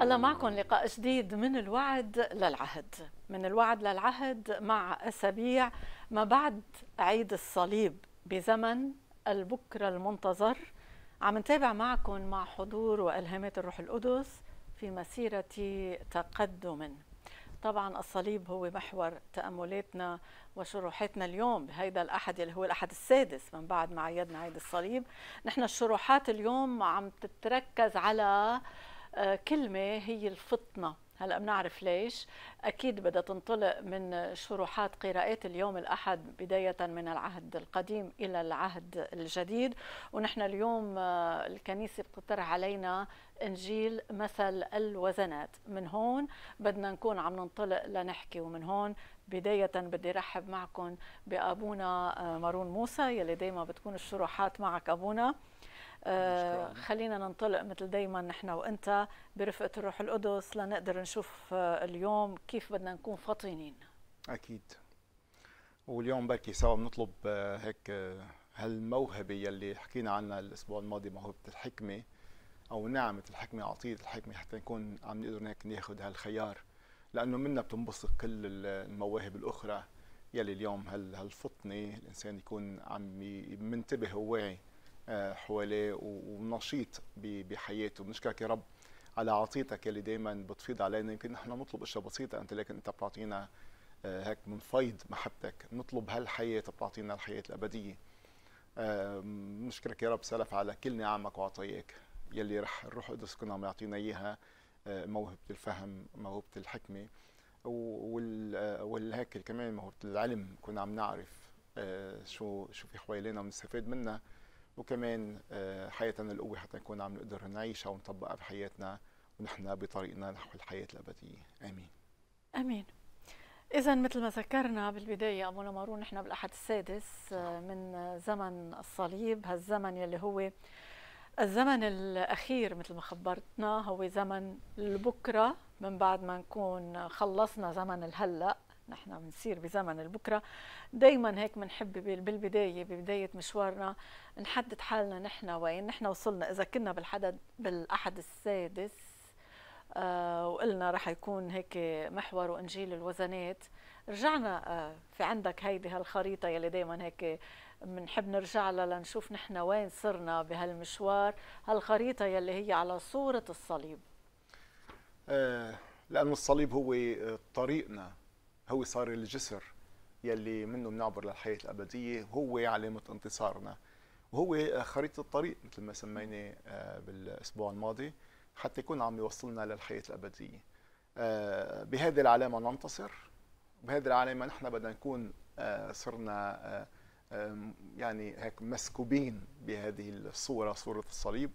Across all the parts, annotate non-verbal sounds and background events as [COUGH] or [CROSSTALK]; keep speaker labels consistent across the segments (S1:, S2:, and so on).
S1: الله معكم لقاء جديد من الوعد للعهد من الوعد للعهد مع أسابيع ما بعد عيد الصليب بزمن البكرة المنتظر عم نتابع معكم مع حضور وألهامات الروح القدس في مسيرة تقدم طبعا الصليب هو محور تأملاتنا وشروحاتنا اليوم بهيدا الأحد اللي هو الأحد السادس من بعد ما عيدنا عيد الصليب نحن الشروحات اليوم عم تتركز على آه، كلمة هي الفطنة هلا بنعرف ليش اكيد بدها تنطلق من شروحات قراءات اليوم الاحد بدايه من العهد القديم الى العهد الجديد ونحن اليوم آه، الكنيسه بتطرح علينا انجيل مثل الوزنات من هون بدنا نكون عم ننطلق لنحكي ومن هون بداية بدي رحب معكم بأبونا آه، مارون موسى يلي دايما بتكون الشروحات معك أبونا آه، خلينا ننطلق مثل دايما نحن وانت برفقه الروح القدس لنقدر نشوف آه، اليوم كيف بدنا نكون فطينين
S2: اكيد واليوم بركي سوا بنطلب آه، هيك هالموهبه يلي حكينا عنها الاسبوع الماضي موهبه الحكمه او نعمه الحكمه عطيه الحكمه حتى نكون عم نقدر هيك ناخذ هالخيار لانه منا بتنبسط كل المواهب الاخرى يلي اليوم هالفطنه الانسان يكون عم منتبه وواعي آه، حواليه ونشيط بحياته بنشكرك يا رب على عطيتك يلي دائما بتفيض علينا يمكن نحن نطلب اشياء بسيطه انت لكن انت بتعطينا آه، هيك من فيض محبتك نطلب هالحياه بتعطينا الحياه الابديه بنشكرك يا رب سلف على كل نعمك وعطاياك يلي رح الروح القدس كنا عم يعطينا اياها آه، موهبه الفهم موهبه الحكمه والهيك كمان موهبه العلم كنا عم نعرف شو شو في حوالينا ونستفيد منها وكمان آه، حياتنا القوة حتى نكون عم نقدر نعيشها ونطبقها بحياتنا ونحن بطريقنا نحو الحياة الأبدية آمين
S1: آمين إذا مثل ما ذكرنا بالبداية أبونا مارون نحن بالأحد السادس آه، من زمن الصليب هالزمن يلي هو الزمن الأخير مثل ما خبرتنا هو زمن البكرة من بعد ما نكون خلصنا زمن الهلأ نحن بنصير بزمن البكرة دايما هيك بنحب بالبداية ببداية مشوارنا نحدد حالنا نحن وين نحن وصلنا إذا كنا بالحدد بالأحد السادس آه وقلنا رح يكون هيك محور وإنجيل الوزنات رجعنا آه في عندك هيدي هالخريطة يلي دايما هيك بنحب نرجع لها لنشوف نحن وين صرنا بهالمشوار هالخريطة يلي هي على صورة الصليب
S2: آه لأن الصليب هو آه، طريقنا هو صار الجسر يلي منه بنعبر للحياة الأبدية هو علامة انتصارنا وهو خريطة الطريق مثل ما سمينا آه، بالأسبوع الماضي حتى يكون عم يوصلنا للحياة الأبدية آه، بهذه العلامة ننتصر بهذه العلامة نحن بدنا نكون آه، صرنا يعني هيك مسكوبين بهذه الصورة صورة الصليب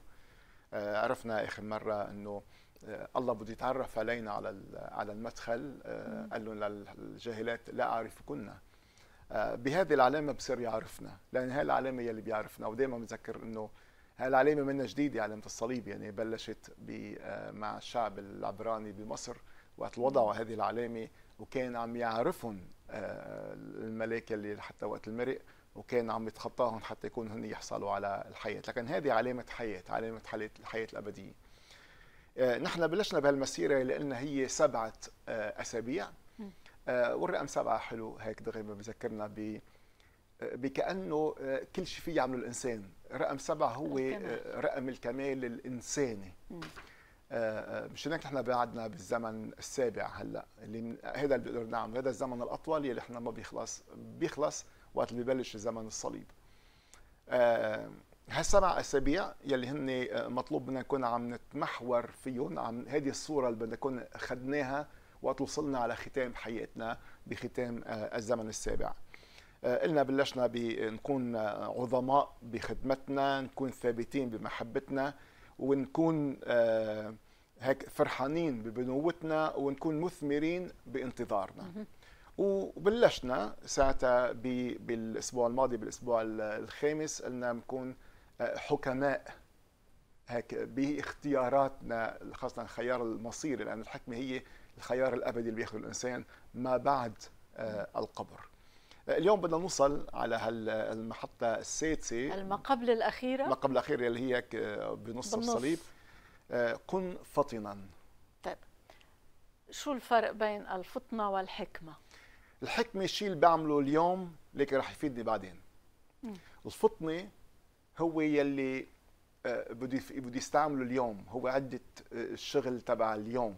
S2: عرفنا آخر مرة أنه آه، الله بده يتعرف علينا على على المدخل آه، قال لهم للجاهلات لا اعرفكن آه، بهذه العلامه بصير يعرفنا لان هاي العلامه يلي بيعرفنا ودائما بنذكر انه هاي العلامه منها جديده علامه يعني الصليب يعني بلشت مع الشعب العبراني بمصر وقت وضعوا هذه العلامه وكان عم يعرفهم الملاك اللي حتى وقت المرق وكان عم يتخطاهم حتى يكون هن يحصلوا على الحياه لكن هذه علامه حياه علامه حياه الابديه آه، نحن بلشنا بهالمسيره لان هي سبعه آه، اسابيع آه، والرقم سبعه حلو هيك دغري بذكرنا ب بكانه كل شيء فيه يعمله الانسان رقم سبعه هو الكمال. رقم الكمال الانساني مشان هيك نحن بعدنا بالزمن السابع هلا اللي هذا اللي بنقدر نعمله هذا الزمن الاطول يلي احنا ما بيخلص بيخلص وقت اللي ببلش الزمن الصليب هالسبع اسابيع يلي هن آه، مطلوب منا نكون عم نتمحور فيهم عم هذه الصوره اللي بدنا نكون اخذناها وقت وصلنا على ختام حياتنا بختام آه، الزمن السابع قلنا آه، بلشنا بنكون عظماء بخدمتنا نكون ثابتين بمحبتنا ونكون هيك فرحانين ببنوتنا ونكون مثمرين بانتظارنا وبلشنا ساعتها بالاسبوع الماضي بالاسبوع الخامس قلنا بنكون حكماء هيك باختياراتنا خاصة الخيار المصيري لأن الحكمة هي الخيار الأبدي اللي بياخذه الإنسان ما بعد آه، القبر اليوم بدنا نوصل على هالمحطة السادسة
S1: المقبل الأخيرة المقبل
S2: الأخيرة اللي هي بنص الصليب آه، كن فطنا
S1: طيب شو الفرق بين الفطنة والحكمة؟
S2: الحكمة الشيء اللي بعمله اليوم لكن رح يفيدني بعدين الفطنة هو يلي بده آه، بده يستعمله اليوم هو عده آه، الشغل تبع اليوم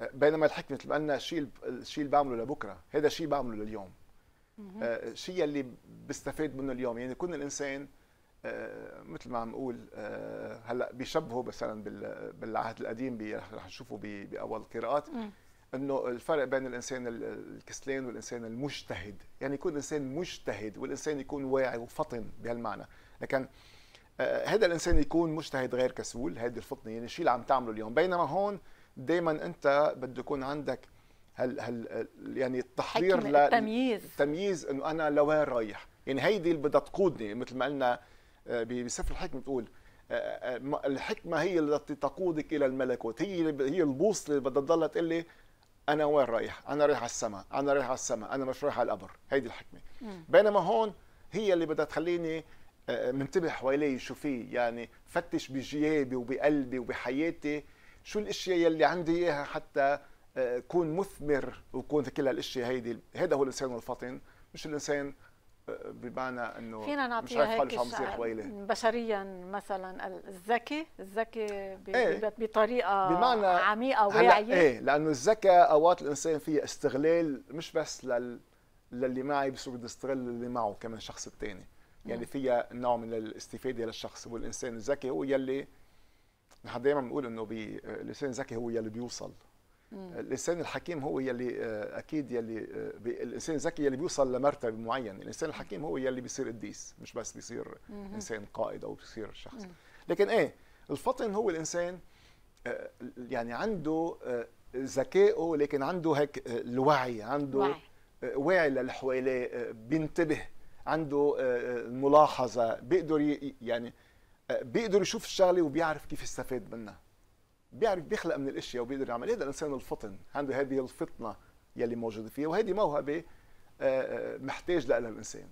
S2: آه، بينما الحكمه مثل ما قلنا الشيء الشيء اللي بعمله لبكره هذا شيء بعمله لليوم الشيء اللي بستفاد منه اليوم يعني كل الانسان مثل ما عم نقول هلا بيشبهوا مثلا بالعهد القديم رح نشوفه باول القراءات انه الفرق بين الانسان الكسلان والانسان المجتهد يعني يكون الانسان مجتهد والانسان يكون واعي وفطن بهالمعنى لكن آه، هذا الانسان يكون مجتهد غير كسول هذه الفطنه يعني الشيء اللي عم تعمله اليوم بينما هون دائما انت بده يكون عندك هل هل يعني التحضير للتمييز التمييز التمييز انه انا لوين رايح يعني هيدي اللي بدها تقودني مثل ما قلنا آه، بسفر الحكم بتقول آه، الحكمه هي التي تقودك الى الملكوت هي هي البوصله اللي بدها تضلها تقول لي انا وين رايح انا رايح على السماء انا رايح على السماء انا مش رايح على القبر هيدي الحكمه بينما هون هي اللي بدها تخليني آه، منتبه حوالي شو فيه يعني فتش بجيابي وبقلبي وبحياتي شو الاشياء يلي عندي اياها حتى آه، كون مثمر وكون كل هالاشياء هيدي هذا هو الانسان الفطن مش الانسان آه، بمعنى انه فينا نعطيها هيك
S1: بشريا مثلا الذكي الذكي ايه بطريقه بمعنى عميقه واعيه ايه
S2: لانه الذكاء اوقات الانسان فيه استغلال مش بس لل للي معي بس بده يستغل اللي معه كمان الشخص الثاني يلي يعني فيها نوع من الاستفاده للشخص والانسان الذكي هو يلي نحن دائما بنقول انه الانسان الذكي هو يلي بيوصل
S3: الانسان
S2: الحكيم هو يلي آه، اكيد يلي آه، الانسان الذكي يلي بيوصل لمرتبه معينه، الانسان الحكيم هو يلي بيصير قديس مش بس بيصير انسان قائد او بيصير شخص، لكن ايه الفطن هو الانسان آه، يعني عنده ذكائه لكن عنده هيك الوعي عنده واعي للي حواليه بينتبه عنده آه، آه، ملاحظه بيقدر يعني آه، بيقدر يشوف الشغله وبيعرف كيف يستفاد منها بيعرف بيخلق من الاشياء وبيقدر يعمل هذا الانسان الفطن عنده هذه الفطنه يلي موجوده فيه وهذه موهبه محتاج لها الانسان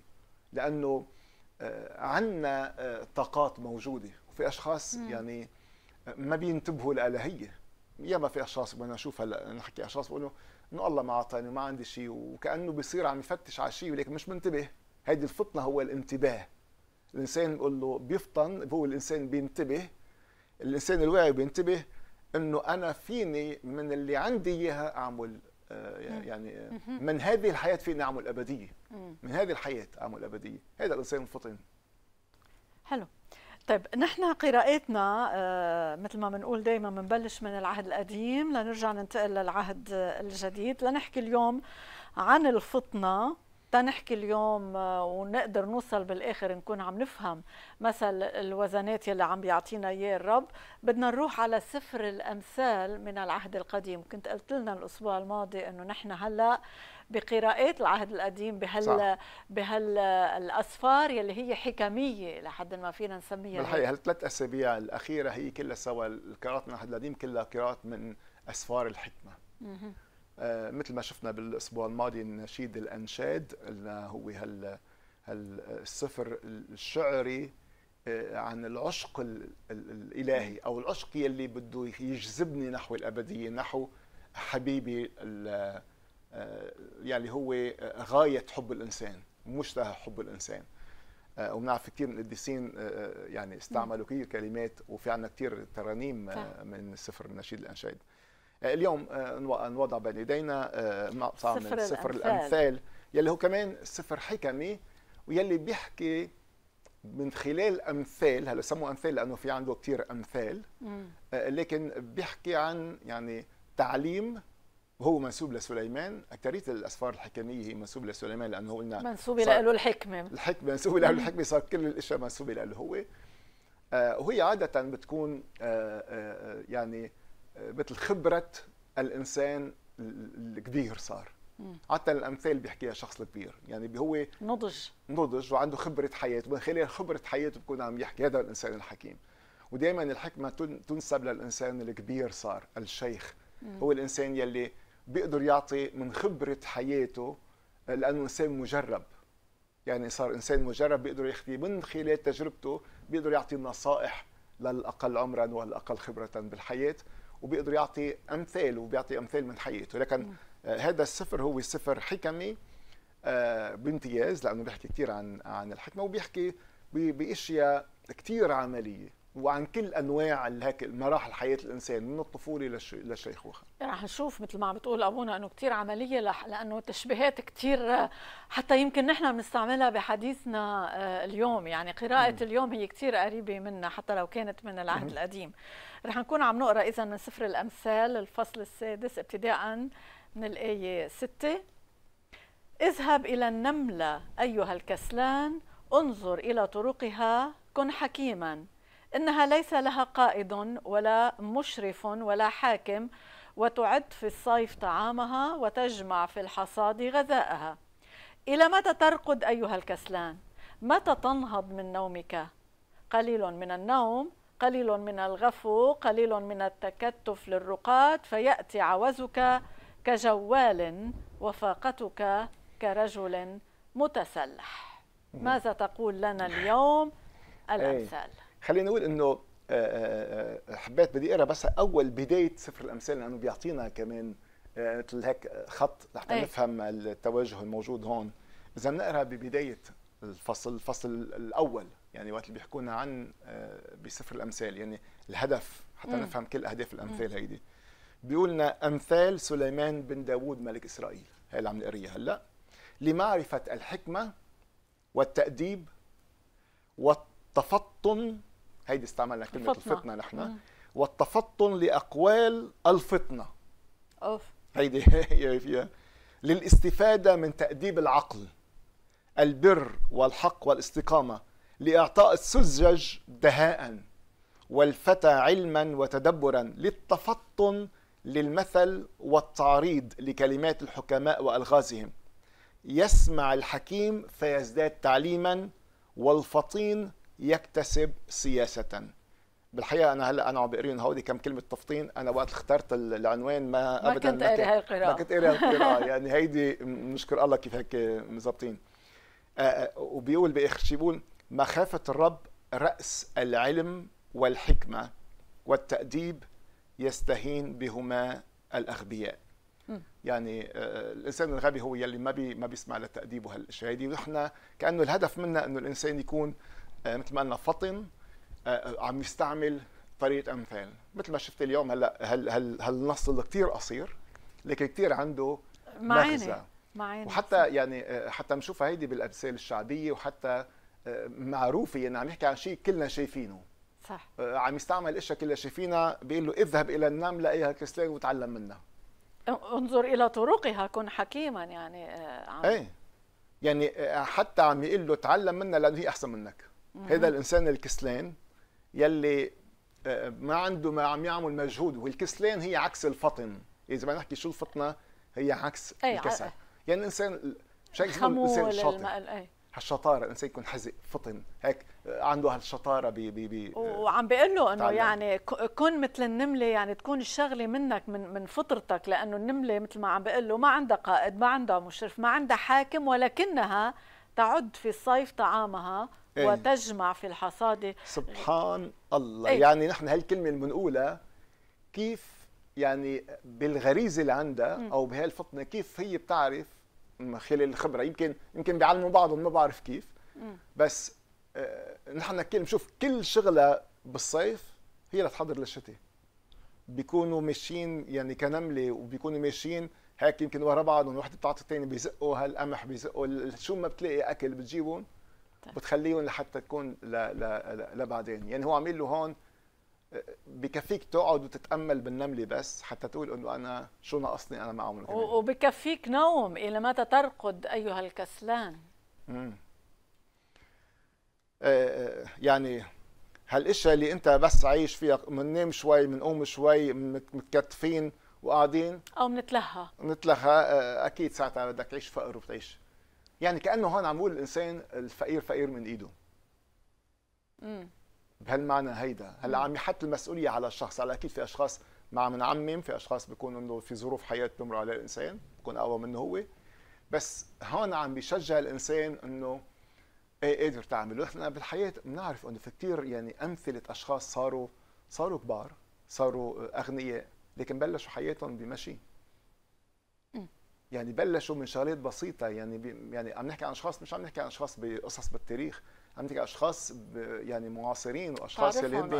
S2: لانه عندنا طاقات موجوده وفي اشخاص يعني ما بينتبهوا لها هي ياما في اشخاص بدنا نشوف هلا نحكي اشخاص بيقولوا انه الله ما اعطاني وما عندي شيء وكانه بيصير عم يفتش على شيء ولكن مش منتبه هيدي الفطنه هو الانتباه الانسان بقول له بيفطن هو الانسان بينتبه الانسان الواعي بينتبه انه انا فيني من اللي عندي اياها اعمل آه، يعني آه، من هذه الحياه فيني اعمل ابديه من هذه الحياه اعمل ابديه هذا الانسان الفطن
S1: حلو طيب نحن قراءاتنا آه، مثل ما بنقول دائما بنبلش من العهد القديم لنرجع ننتقل للعهد الجديد لنحكي اليوم عن الفطنه تنحكي اليوم آه، ونقدر نوصل بالاخر نكون عم نفهم مثل الوزنات يلي عم بيعطينا اياه الرب بدنا نروح على سفر الامثال من العهد القديم كنت قلت لنا الاسبوع الماضي انه نحن هلا بقراءات العهد القديم بهال بهال بهالاسفار آه، يلي هي حكميه لحد ما فينا نسميها
S2: بالحقيقه هالثلاث اسابيع الاخيره هي كلها سوا القراءات من العهد القديم كلها قراءات من اسفار الحكمه آه، مثل ما شفنا بالاسبوع الماضي نشيد الانشاد اللي هو هال هالسفر الشعري آه، عن العشق الالهي او العشق يلي بده يجذبني نحو الابديه نحو حبيبي يعني هو غايه حب الانسان مشتهى حب الانسان وبنعرف كثير من القديسين يعني استعملوا كثير كلمات وفي عندنا كثير ترانيم من سفر النشيد نشيد الانشاد آه، اليوم آه، نوضع بين يدينا آه، مقطع من الأمثال. سفر الامثال يلي هو كمان سفر حكمي ويلي بيحكي من خلال امثال هلا سموه امثال لانه في عنده كثير امثال لكن بيحكي عن يعني تعليم هو منسوب لسليمان أكترية الأسفار الحكمية هي منسوبة لسليمان لأنه قلنا منسوبة له الحكمة الحكمة منسوبة له الحكمة صار كل الأشياء منسوبة له هو وهي عادة بتكون يعني مثل خبره الانسان الكبير صار حتى الامثال بيحكيها الشخص الكبير يعني هو نضج نضج وعنده خبره حياة ومن خلال خبره حياته بكون عم يحكي هذا الانسان الحكيم ودائما الحكمه تنسب للانسان الكبير صار الشيخ مم. هو الانسان يلي بيقدر يعطي من خبره حياته لانه انسان مجرب يعني صار انسان مجرب بيقدر يخفي من خلال تجربته بيقدر يعطي نصائح للاقل عمرا والاقل خبره بالحياه وبيقدر يعطي امثال وبيعطي امثال من حياته لكن آه، هذا السفر هو سفر حكمي آه، بامتياز لانه بيحكي كثير عن عن الحكمه وبيحكي باشياء كثير عمليه وعن كل انواع هيك مراحل حياه الانسان من الطفوله للشيخوخه
S1: رح نشوف مثل ما عم بتقول ابونا انه كثير عمليه لح لانه تشبيهات كثير آه، حتى يمكن نحن بنستعملها بحديثنا اليوم يعني قراءه اليوم هي كثير قريبه منا حتى لو كانت من العهد م. القديم رح نكون عم نقرا اذا من سفر الامثال الفصل السادس ابتداء من الايه 6 اذهب الى النمله ايها الكسلان انظر الى طرقها كن حكيما انها ليس لها قائد ولا مشرف ولا حاكم وتعد في الصيف طعامها وتجمع في الحصاد غذاءها الى متى ترقد ايها الكسلان متى تنهض من نومك قليل من النوم قليل من الغفو قليل من التكتف للرقاد فيأتي عوزك كجوال وفاقتك كرجل متسلح ماذا تقول لنا اليوم الأمثال إيه،
S2: خلينا نقول أنه آه، آه، آه، حبيت بدي اقرا بس اول بدايه سفر الامثال لانه بيعطينا كمان مثل هيك خط لحتى أي. نفهم التوجه الموجود هون اذا بنقرا ببدايه الفصل الفصل الاول يعني وقت اللي بيحكونا عن آه، بسفر الامثال يعني الهدف حتى مم. نفهم كل اهداف الامثال هيدي بيقول لنا امثال سليمان بن داوود ملك اسرائيل هي اللي عم نقريها هلا لمعرفه الحكمه والتاديب والتفطن هيدي استعملنا كلمه الفطنة, الفطنة نحن مم. والتفطن لاقوال الفطنه اوف هيدي [LAUGHS] هي فيها للاستفاده من تاديب العقل البر والحق والاستقامه لإعطاء السذج دهاء والفتى علما وتدبرا للتفطن للمثل والتعريض لكلمات الحكماء والغازهم يسمع الحكيم فيزداد تعليما والفطين يكتسب سياسة بالحقيقه انا هلا انا عم بقريهم هودي كم كلمه تفطين انا وقت اخترت العنوان ما, ما ابدا كنت ما كنت قاري هاي القراءه ما كنت قاري القراءه [LAUGHS] يعني هيدي نشكر الله كيف هيك مظبطين آه، آه، وبيقول باخر شيء بيقول مخافة الرب رأس العلم والحكمة والتأديب يستهين بهما الأغبياء م. يعني آه، آه، الانسان الغبي هو يلي ما بي ما بيسمع للتاديب وهالاشياء هيدي ونحن كانه الهدف منا انه الانسان يكون آه، مثل ما قلنا فطن عم يستعمل طريقه امثال مثل ما شفت اليوم هلا هل هل هالنص اللي كثير قصير لكن كثير عنده معاني مغزى
S3: معاني وحتى
S2: يعني حتى بنشوفها هيدي بالامثال الشعبيه وحتى معروفه يعني عم يحكي عن شيء كلنا شايفينه صح آه، عم يستعمل اشياء كلنا شايفينها بيقول له اذهب الى النملة ايها الكسلان وتعلم منها
S1: انظر الى طرقها كن حكيما يعني آه، عم.
S2: ايه يعني آه، حتى عم يقول له تعلم منها لانه هي احسن منك هذا الانسان الكسلان يلي ما عنده ما عم يعمل مجهود والكسلان هي عكس الفطن اذا بدنا نحكي شو الفطنه هي عكس أي الكسل يعني الانسان مش هيك الانسان أي. هالشطاره الانسان يكون حزق فطن هيك عنده هالشطاره ب ب ب
S1: وعم بيقول له انه يعني كن مثل النمله يعني تكون الشغله منك من من فطرتك لانه النمله مثل ما عم بيقول له ما عندها قائد ما عندها مشرف ما عندها حاكم ولكنها تعد في الصيف طعامها ايه. وتجمع في الحصاد سبحان
S2: الله ايه. يعني نحن هالكلمه اللي بنقولها كيف يعني بالغريزه اللي عندها او بهالفطنه كيف هي بتعرف من خلال الخبره يمكن يمكن بيعلموا بعضهم ما بعرف كيف بس آه، نحن كل شوف كل شغله بالصيف هي لتحضر للشتاء بيكونوا ماشيين يعني كنمله وبيكونوا ماشيين هيك يمكن ورا بعضهم وحده بتعطي الثانيه بيزقوا هالقمح بيزقوا شو ما بتلاقي اكل بتجيبهم طيب. بتخليهم لحتى تكون لبعدين يعني هو عامل له هون بكفيك تقعد وتتامل بالنمله بس حتى تقول انه انا شو ناقصني انا ما اعمل كمان
S1: وبكفيك نوم الى متى ترقد ايها الكسلان
S2: امم يعني هالاشياء اللي انت بس عايش فيها بننام شوي بنقوم شوي متكتفين وقاعدين
S1: او بنتلهى
S2: بنتلهى آه، اكيد ساعتها بدك تعيش فقر وبتعيش يعني كانه هون عم بقول الانسان الفقير فقير من ايده امم بهالمعنى هيدا هلا عم يحط المسؤوليه على الشخص هلا اكيد في اشخاص ما عم نعمم في اشخاص بيكون انه في ظروف حياه بمر على الانسان بكون اقوى منه هو بس هون عم بيشجع الانسان انه ايه قادر تعمل ونحن بالحياه بنعرف انه في كثير يعني امثله اشخاص صاروا صاروا كبار صاروا اغنياء لكن بلشوا حياتهم بمشي يعني بلشوا من شغلات بسيطة يعني يعني عم نحكي عن اشخاص مش عم نحكي عن اشخاص بقصص بالتاريخ عندك اشخاص يعني معاصرين واشخاص اللي هن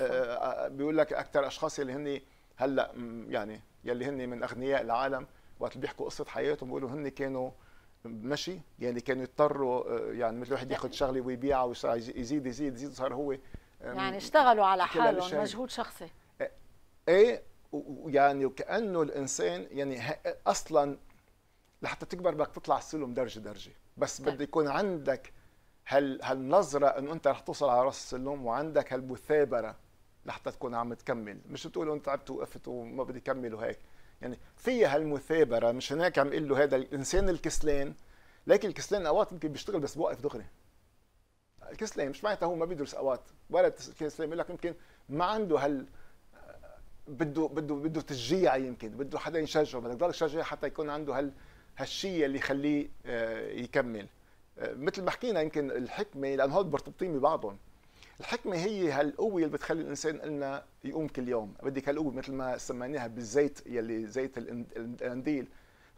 S2: آه بيقول لك اكثر اشخاص اللي هن هلا يعني يلي هن من اغنياء العالم وقت بيحكوا قصه حياتهم بيقولوا هن كانوا مشي يعني كانوا يضطروا آه، يعني مثل واحد ياخذ يعني شغله ويبيعها ويزيد يزيد يزيد, يزيد صار هو يعني اشتغلوا على حالهم مجهود شخصي آه، ايه ويعني وكانه الانسان يعني اصلا لحتى تكبر بدك تطلع السلم درجه درجه بس بده يكون عندك هال هالنظره انه انت رح توصل على راس السلم وعندك هالمثابره لحتى تكون عم تكمل مش تقول انت تعبت وقفت وما بدي كمل وهيك يعني فيها هالمثابره مش هناك عم يقول له هذا الانسان الكسلان لكن الكسلان اوقات يمكن بيشتغل بس بوقف دغري الكسلان مش معناتها هو ما بيدرس اوقات ولا الكسلان بيقول لك يمكن ما عنده هال بده بده بده تشجيع يمكن بده حدا يشجعه بدك تضل تشجعه حتى يكون عنده هال هالشيء اللي يخليه آه، يكمل مثل ما حكينا يمكن الحكمه لان هول مرتبطين ببعضهم الحكمه هي هالقوه اللي بتخلي الانسان قلنا يقوم كل يوم بدك هالقوه مثل ما سميناها بالزيت يلي زيت القنديل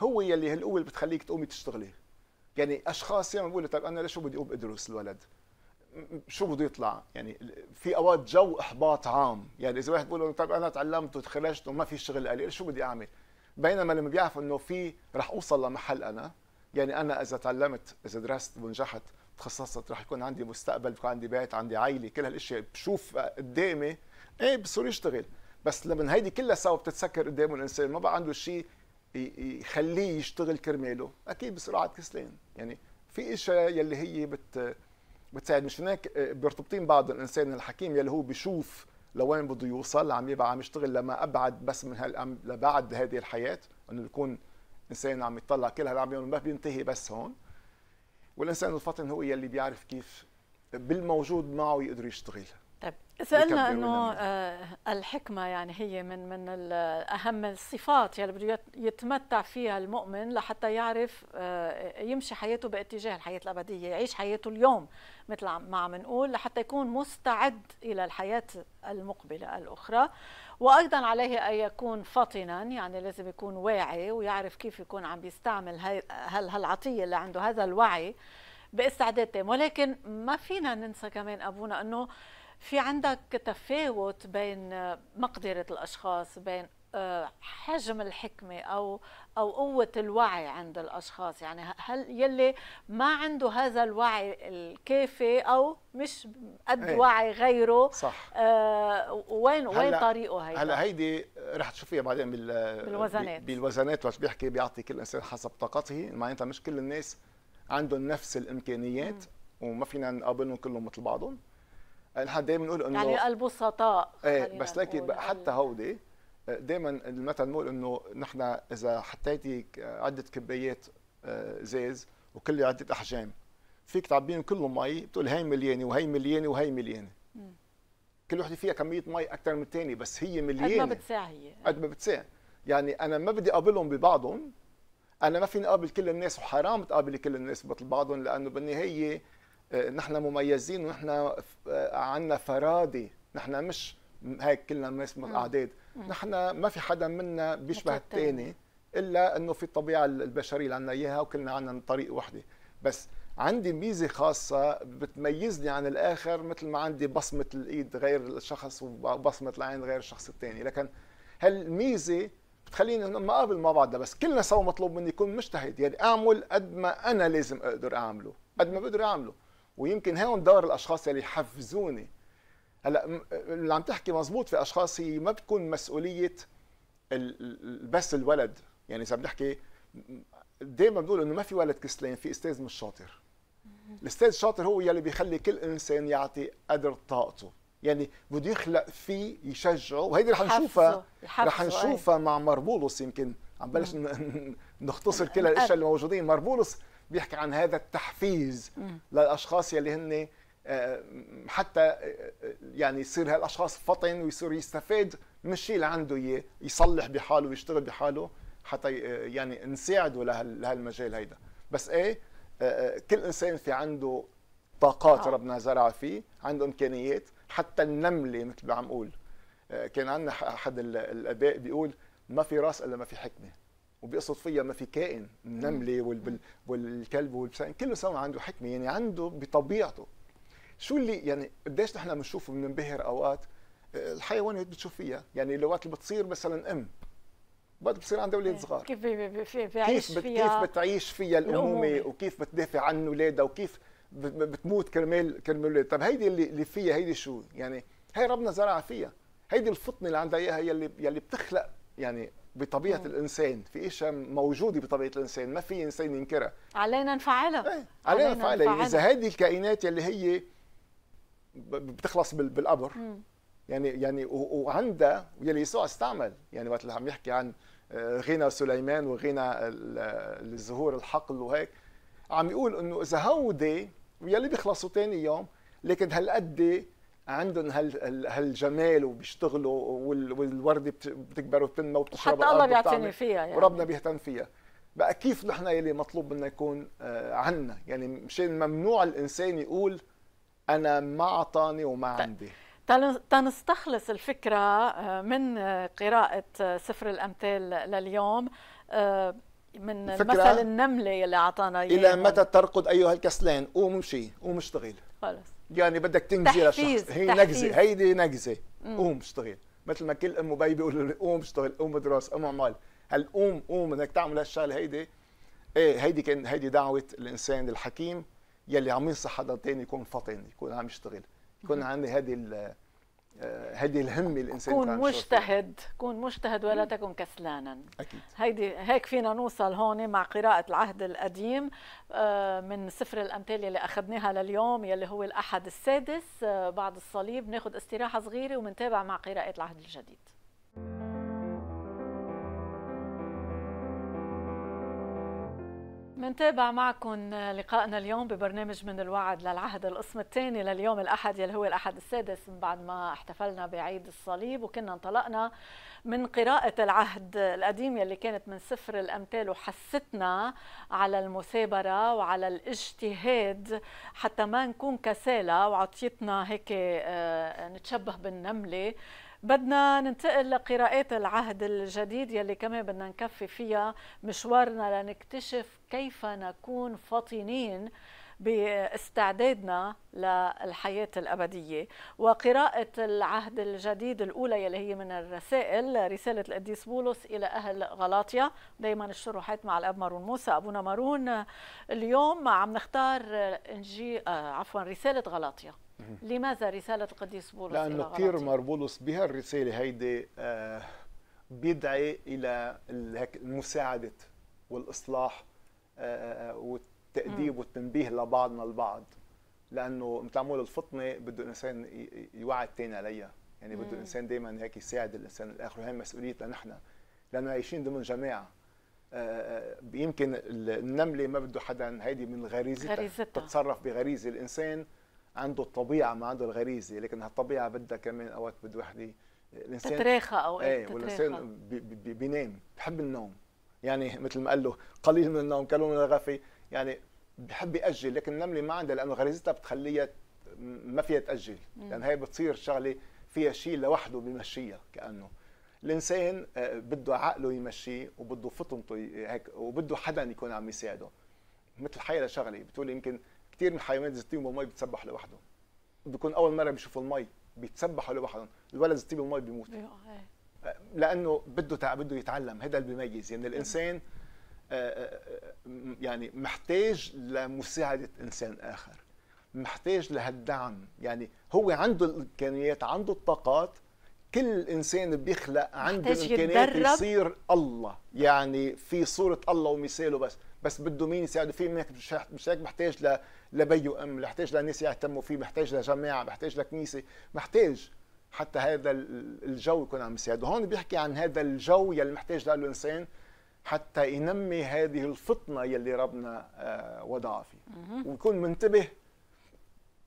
S2: هو يلي هالقوه اللي بتخليك تقومي تشتغلي يعني اشخاص يعني بيقولوا طيب انا ليش بدي اقوم ادرس الولد شو بده يطلع يعني في اوقات جو احباط عام يعني اذا واحد بيقول طيب انا تعلمت وتخرجت وما في شغل قليل شو بدي اعمل بينما لما بيعرف انه في رح اوصل لمحل انا يعني انا اذا تعلمت اذا درست ونجحت تخصصت رح يكون عندي مستقبل بكون عندي بيت عندي عائله كل هالاشياء بشوف قدامي ايه بصير يشتغل بس لما هيدي كلها سوا بتتسكر قدامه الانسان ما بقى عنده شيء يخليه يشتغل كرماله اكيد بصير قاعد كسلان يعني في اشياء يلي هي بت بتساعد مش هناك آه، بيرتبطين بعض الانسان الحكيم يلي هو بيشوف لوين بده يوصل عم يبقى عم يشتغل لما ابعد بس من هالأم لبعد هذه الحياه انه يكون الانسان عم يطلع كل هالعم ما بينتهي بس هون والانسان الفطن هو يلي بيعرف كيف بالموجود معه يقدر يشتغل طيب
S1: سالنا انه آه، الحكمه يعني هي من من اهم الصفات يعني بده يتمتع فيها المؤمن لحتى يعرف آه، يمشي حياته باتجاه الحياه الابديه يعيش حياته اليوم مثل ما عم نقول لحتى يكون مستعد الى الحياه المقبله الاخرى وايضا عليه ان يكون فطنا يعني لازم يكون واعي ويعرف كيف يكون عم بيستعمل هالعطيه اللي عنده هذا الوعي باستعداد تام ولكن ما فينا ننسى كمان ابونا انه في عندك تفاوت بين مقدرة الأشخاص بين آه، حجم الحكمة أو أو قوة الوعي عند الأشخاص يعني هل يلي ما عنده هذا الوعي الكافي أو مش قد ايه. وعي غيره صح آه وين وين طريقه هيدا هلا
S2: هيدي رح تشوفيها بعدين بال آه، بالوزنات بالوزنات وقت بيحكي بيعطي كل إنسان حسب طاقته معناتها مش كل الناس عندهم نفس الإمكانيات م. وما فينا نقابلهم كلهم مثل بعضهم نحن يعني دائما نقول انه يعني
S1: البسطاء ايه بس لكن حتى
S2: يعني. هودي آه، دائما المثل نقول انه نحن اذا حطيتي عده كبايات آه، زيز وكل عده احجام فيك تعبيهم كلهم مي بتقول هي مليانه وهي مليانه وهي مليانه كل وحده فيها كميه مي اكثر من الثانيه بس هي مليانه قد ما
S1: بتساع هي قد
S2: ما بتساع يعني. يعني انا ما بدي اقابلهم ببعضهم انا ما فيني اقابل كل الناس وحرام تقابلي كل الناس مثل بعضهم لانه بالنهايه آه، نحن مميزين ونحن آه، عندنا فراده نحن مش هيك كلنا من اعداد نحن ما في حدا منا بيشبه الثاني الا انه في الطبيعه البشريه اللي عندنا اياها وكلنا عندنا طريق وحده بس عندي ميزه خاصه بتميزني عن الاخر مثل ما عندي بصمه الايد غير الشخص وبصمه العين غير الشخص الثاني لكن هالميزه بتخليني ما اقابل مع بعضنا بس كلنا سوا مطلوب مني يكون مجتهد يعني اعمل قد ما انا لازم اقدر اعمله قد ما بقدر اعمله ويمكن هون دور الاشخاص اللي يحفزوني هلا اللي عم تحكي مزبوط في اشخاص هي ما بتكون مسؤوليه بس الولد يعني اذا بنحكي دائما بنقول انه ما في ولد كسلان في استاذ مش شاطر الاستاذ الشاطر هو يلي بيخلي كل انسان يعطي قدر طاقته يعني بده يخلق فيه يشجعه وهيدي رح نشوفها رح نشوفها مع مربولوس يمكن عم بلش نختصر كل [LAUGHS] أه. الاشياء اللي موجودين مربولوس بيحكي عن هذا التحفيز م. للاشخاص يلي هن آه، حتى آه، آه، يعني يصير هالاشخاص فطن ويصير يستفاد من الشيء اللي عنده اياه يصلح بحاله ويشتغل بحاله حتى يعني نساعده لهالمجال هيدا بس ايه كل انسان في عنده طاقات آه. ربنا زرع فيه عنده امكانيات حتى النمله مثل ما عم اقول كان عندنا احد الاباء بيقول ما في راس الا ما في حكمه وبيقصد فيها ما في كائن النمله والكلب والبسان كله سوا عنده حكمه يعني عنده بطبيعته شو اللي يعني قديش نحن بنشوفه بننبهر اوقات آه، الحيوانات بتشوف فيها يعني الوقت اللي بتصير مثلا ام وقت بتصير عندها اولاد إيه، صغار كيف
S1: بيعيش فيها كيف
S2: بتعيش فيها الامومه وكيف بتدافع عن اولادها وكيف بتموت كرمال كرمال اولادها طب هيدي اللي فيها هيدي شو يعني هي ربنا زرع فيها هيدي الفطنه اللي عندها اياها يلي يلي بتخلق يعني بطبيعه مم. الانسان في اشياء موجوده بطبيعه الانسان ما في انسان ينكرها
S1: علينا نفعلها ايه. علينا يعني نفعلها اذا هذه
S2: الكائنات اللي هي بتخلص بالقبر يعني يعني وعندها يلي يسوع استعمل يعني وقت اللي عم يحكي عن آه، غنى سليمان وغنى الزهور الحقل وهيك عم يقول انه اذا هودي ويلي بيخلصوا ثاني يوم لكن هالقد عندهم هال هالجمال وبيشتغلوا والورده بتكبر وبتنمى وبتشرب حتى الله بيعتني فيها يعني وربنا بيهتم فيها بقى كيف نحن يلي مطلوب منا يكون آه، عنا يعني مشان ممنوع الانسان يقول انا ما اعطاني وما عندي
S1: تنستخلص الفكرة آه، من قراءة آه، سفر الأمثال لليوم من مثل النملة اللي أعطانا إياه إلى متى
S2: ترقد أيها الكسلان قوم امشي قوم اشتغل خلص يعني بدك تنجزي لشخص هي نجزه هيدي نجزه قوم اشتغل مثل ما كل ام وبي بيقولوا لي قوم اشتغل قوم ادرس قوم اعمل هل قوم قوم انك تعمل هالشغله هيدي ايه هيدي كان هيدي دعوه الانسان الحكيم يلي عم ينصح حدا تاني يكون فطن يكون عم يشتغل يكون عندي هذه هذه الهمة الإنسان كون
S1: مجتهد كون مجتهد ولا تكن كسلانا أكيد هيدي هيك فينا نوصل هون مع قراءة العهد القديم آه، من سفر الأمثال اللي أخذناها لليوم يلي هو الأحد السادس آه، بعد الصليب ناخد استراحة صغيرة ومنتابع مع قراءة العهد الجديد منتابع معكم لقائنا اليوم ببرنامج من الوعد للعهد القسم الثاني لليوم الأحد يلي هو الأحد السادس من بعد ما احتفلنا بعيد الصليب وكنا انطلقنا من قراءة العهد القديم يلي كانت من سفر الأمثال وحستنا على المثابرة وعلى الاجتهاد حتى ما نكون كسالى وعطيتنا هيك آه، نتشبه بالنملة بدنا ننتقل لقراءات العهد الجديد يلي كمان بدنا نكفي فيها مشوارنا لنكتشف كيف نكون فطنين باستعدادنا للحياة الأبدية وقراءة العهد الجديد الأولى يلي هي من الرسائل رسالة القديس بولس إلى أهل غلاطيا دايما الشروحات مع الأب مارون موسى أبونا مارون اليوم عم نختار إنجي آه، عفوا رسالة غلاطيا لماذا رسالة القديس بولس لأنه كثير
S2: مر بولس بهالرسالة هيدي آه، بيدعي إلى المساعدة والإصلاح آه، آه، والتأديب والتنبيه لبعضنا البعض لأنه تعمل الفطنة بده الإنسان يوعي الثاني عليها يعني بده الإنسان دائما هيك يساعد الإنسان الآخر وهي مسؤوليتنا نحن لأنه عايشين ضمن جماعة يمكن النملة ما بده حدا هيدي من غريزتها تتصرف بغريزة الإنسان عنده الطبيعه ما عنده الغريزه لكن هالطبيعه بدها كمان اوقات بده وحده الانسان تتراخى اوقات ايه, إيه، والانسان بينام بحب النوم يعني [LAUGHS] مثل ما قال له قليل من النوم كلوا من الغفي يعني بحب ياجل لكن النمله ما عندها لانه غريزتها بتخليها ما فيها تاجل لان يعني هي بتصير شغله فيها شيء لوحده بمشيها كانه الانسان آه، بده عقله يمشيه وبده فطنته هيك وبده حدا يكون عم يساعده مثل حيلا شغله بتقول يمكن كتير من الحيوانات ذات الطيب والميه بتسبح لوحدهم بيكون اول مره بيشوفوا المي بيتسبحوا لوحدهم الولد ذات الطيب والميه بيموت
S3: آه.
S2: لانه بده تع... بده يتعلم هذا اللي بيميز يعني الانسان آه، آه، يعني محتاج لمساعده انسان اخر محتاج لهالدعم يعني هو عنده الامكانيات عنده الطاقات كل انسان بيخلق عنده امكانيات يصير الله يعني في صوره الله ومثاله بس بس بده مين يساعده فيه منك مش هيك محتاج ل... لبي وام محتاج لناس يهتموا فيه محتاج لجماعه محتاج لكنيسه محتاج حتى هذا الجو يكون عم يساعده هون بيحكي عن هذا الجو يلي محتاج له الانسان حتى ينمي هذه الفطنه يلي ربنا آه، وضعها فيه ويكون منتبه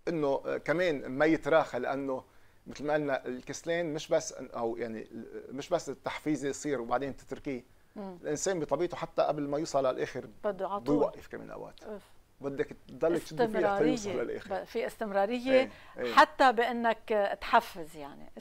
S2: انه آه، كمان ما يتراخى لانه مثل ما قلنا الكسلان مش بس او يعني مش بس التحفيز يصير وبعدين تتركيه
S3: الانسان
S2: بطبيعته حتى قبل ما يوصل للاخر بده على طول بيوقف كمان اوقات بدك
S3: تضلك تشد فيها حتى للاخر
S1: في استمراريه ايه. ايه. حتى بانك تحفز يعني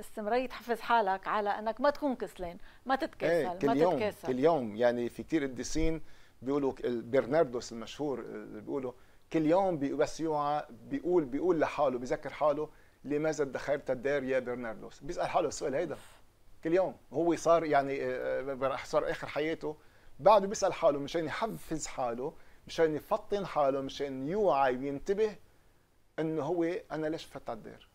S1: استمرارية تحفز حالك على انك ما تكون كسلان ما تتكاسل ايه. كل ما يوم
S3: تتكاسل كل يوم
S2: يعني في كثير قديسين بيقولوا برناردوس المشهور اللي بيقولوا كل يوم بس يوعى بيقول بيقول لحاله بذكر حاله لماذا ادخرت الدار يا برناردوس بيسال حاله السؤال هيدا كل يوم هو صار يعني آه، آه، صار اخر حياته بعده بيسال حاله مشان يحفز حاله مشان يفطن حاله مشان يوعي وينتبه انه هو انا ليش فتت الدار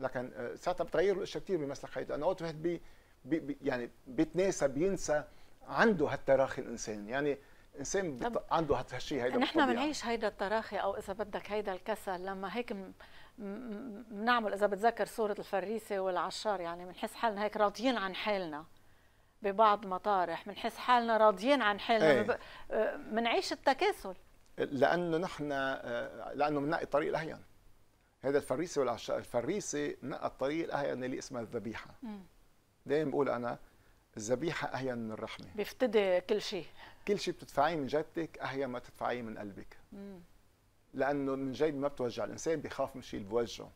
S2: لكن آه، ساعتها بتغير الاشياء كثير بمسلك حياته انا وقت واحد بي, بي يعني بيتناسى بينسى عنده هالتراخي الانسان يعني انسان بت... عنده هالشيء هيدا نحن بنعيش
S1: هيدا التراخي او اذا بدك هيدا الكسل لما هيك م... بنعمل اذا بتذكر صوره الفريسه والعشار يعني بنحس حالنا هيك راضيين عن حالنا ببعض مطارح بنحس حالنا راضيين عن حالنا إيه. بنعيش آه، التكاسل
S2: لانه نحن آه، لانه بنقي الطريق الاهين هذا الفريسه والعشار الفريسه نقى الطريق الاهين اللي اسمها الذبيحه دائما بقول انا الذبيحه اهين من الرحمه
S1: بيفتدي كل شيء
S2: كل شيء بتدفعيه من جدك اهين ما تدفعيه من قلبك مم. لانه من جيب ما بتوجع الانسان بخاف من شيء اللي بوجعه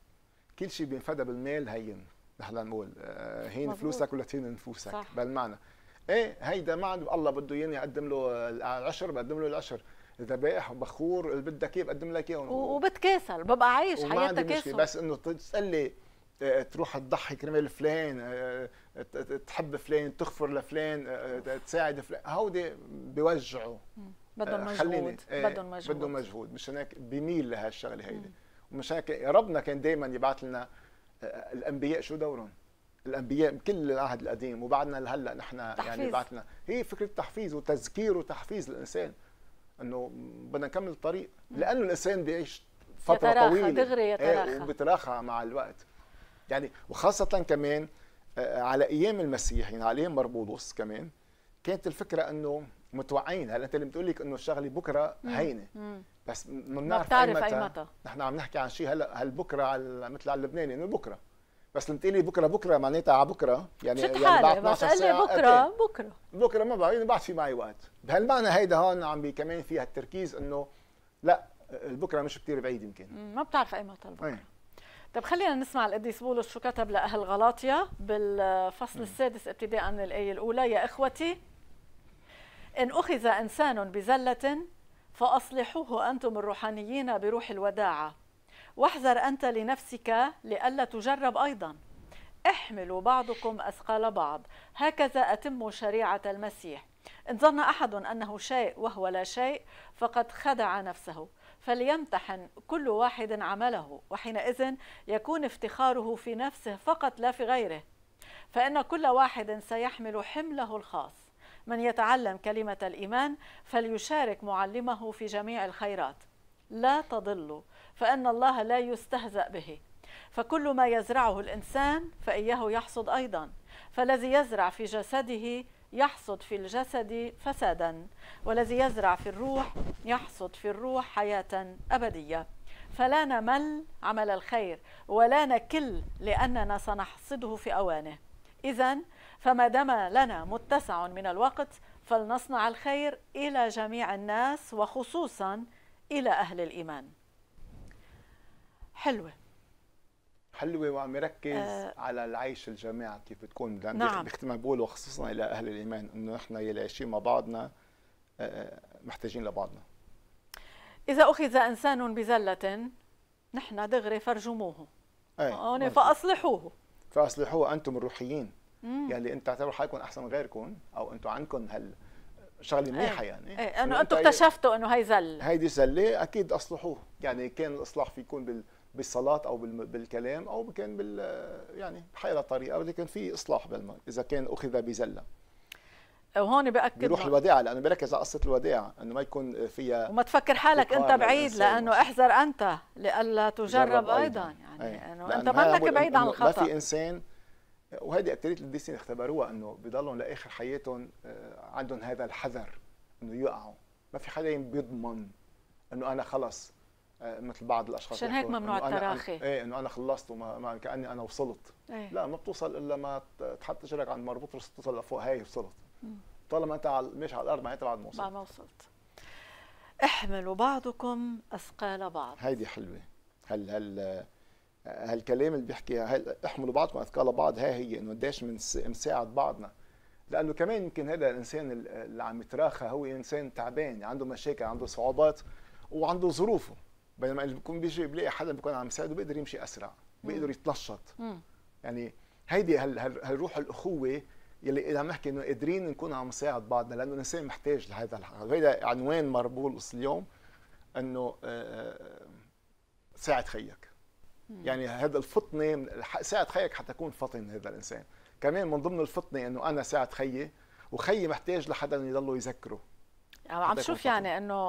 S2: كل شيء بينفدى بالمال هين نحن نقول آه، هين فلوسك ولا تهين نفوسك صح. بالمعنى ايه هيدا ما عنده الله بده اياني اقدم له العشر بقدم له العشر ذبائح وبخور اللي بدك اياه بقدم لك اياهم
S1: وبتكاسل ببقى عايش حياه مشكلة بس
S2: انه تسالي آه، تروح تضحي كرمال فلان آه، تحب فلان تغفر لفلان تساعد فلان هودي بيوجعوا
S3: بدهم آه، إيه، مجهود بدهم مجهود بدهم
S2: مجهود مشان هيك بميل لهالشغله هيدي ومشان هيك ربنا كان دائما يبعث لنا آه، الانبياء شو دورهم؟ الانبياء كل العهد القديم وبعدنا لهلا نحن يعني يعني بعثنا هي فكره تحفيز وتذكير وتحفيز الانسان انه بدنا نكمل الطريق لانه الانسان بيعيش فتره يتراخى طويله دغري يتراخى ايه وبتراخى مع الوقت يعني وخاصه كمان آه، على ايام المسيح يعني على ايام مربولوس كمان كانت الفكره انه متوقعين هلا انت اللي بتقول لك انه الشغله بكره هينه بس ما بنعرف بتعرف اي متى نحن عم نحكي عن شيء هلا هالبكره على مثل على اللبناني انه بكره بس لما تقولي بكره بكره معناتها على بكره يعني يعني بعد 12 ساعه بكره بكره بكره ما بعرف بعد في معي وقت بهالمعنى هيدا هون عم بي كمان فيها التركيز انه لا البكره مش كثير بعيد يمكن
S1: ما بتعرف اي متى البكره إيه. طب خلينا نسمع القديس بولس شو كتب لاهل غلاطيا بالفصل السادس ابتداء من الايه الاولى يا اخوتي إن أخذ إنسان بزلة فأصلحوه أنتم الروحانيين بروح الوداعة واحذر أنت لنفسك لئلا تجرب أيضا احملوا بعضكم أثقال بعض هكذا أتم شريعة المسيح إن ظن أحد أنه شيء وهو لا شيء فقد خدع نفسه فليمتحن كل واحد عمله وحينئذ يكون افتخاره في نفسه فقط لا في غيره فإن كل واحد سيحمل حمله الخاص من يتعلم كلمة الإيمان فليشارك معلمه في جميع الخيرات لا تضلوا فإن الله لا يستهزأ به فكل ما يزرعه الإنسان فإياه يحصد أيضا فالذي يزرع في جسده يحصد في الجسد فسادا والذي يزرع في الروح يحصد في الروح حياة أبدية فلا نمل عمل الخير ولا نكل لأننا سنحصده في أوانه إذا فما دام لنا متسع من الوقت فلنصنع الخير الى جميع الناس وخصوصا الى اهل الايمان حلوه
S2: حلوة وعم يركز آه على العيش الجماعي كيف بتكون نعم بيختمها بقول وخصوصا الى اهل الايمان انه نحن يلي عايشين مع بعضنا آه، محتاجين لبعضنا
S1: اذا اخذ انسان بزله نحن دغري فرجموه إيه، هون فاصلحوه
S2: فاصلحوه انتم الروحيين يلي يعني انت تعتبروا حالكم احسن من غيركم او انتم عندكم هال شغله إيه. منيحه يعني ايه انه انتم اكتشفتوا
S1: انه هي زل هيدي
S2: زله اكيد اصلحوه يعني كان الاصلاح في يكون بال بالصلاة أو بالكلام أو كان بال يعني بحيلة طريقة ولكن في إصلاح بالمر إذا كان أخذ بزلة
S1: وهون باكد بيروح الوداعة
S2: لأنه بركز على قصة الوداعة أنه ما يكون فيها وما
S1: تفكر حالك أنت بعيد لأنه احذر أنت لألا تجرب أيضا, أيضاً
S2: يعني إيه. أنه أنت منك بعيد عن الخطأ ما في إنسان وهذه اكثريه القديسين اختبروها انه بضلوا لاخر حياتهم آه، عندهم هذا الحذر انه يقعوا ما في حدا بيضمن انه انا خلص آه، مثل بعض الاشخاص عشان هيك ممنوع التراخي ايه انه انا خلصت وما ما كاني انا وصلت ايه. لا ما بتوصل الا ما تحط رجلك عند مربوط راسك توصل لفوق هاي وصلت طالما
S1: انت على ماشي على الارض معناتها بعد ما وصلت بعد ما وصلت احملوا بعضكم اثقال بعض
S2: هيدي حلوه هل هل هالكلام اللي بيحكيها هل احملوا بعضكم اثقال بعض ها هي انه قديش بنساعد بعضنا لانه كمان يمكن هذا الانسان اللي عم يتراخى هو انسان تعبان عنده مشاكل عنده صعوبات وعنده ظروفه بينما اللي بيكون بيجي بلاقي حدا بيكون عم يساعده بيقدر يمشي اسرع بيقدر يتنشط يعني هيدي هالروح الاخوه يلي اذا عم نحكي انه قادرين نكون عم نساعد بعضنا لانه الانسان محتاج لهذا هيدا عنوان مربوط اليوم انه آه، آه، ساعد خيك يعني هذا الفطنه ساعه خيك حتكون فطن هذا الانسان كمان من ضمن الفطنه انه انا ساعه خيي وخيي محتاج لحدا يضله يذكره
S1: عم تشوف يعني انه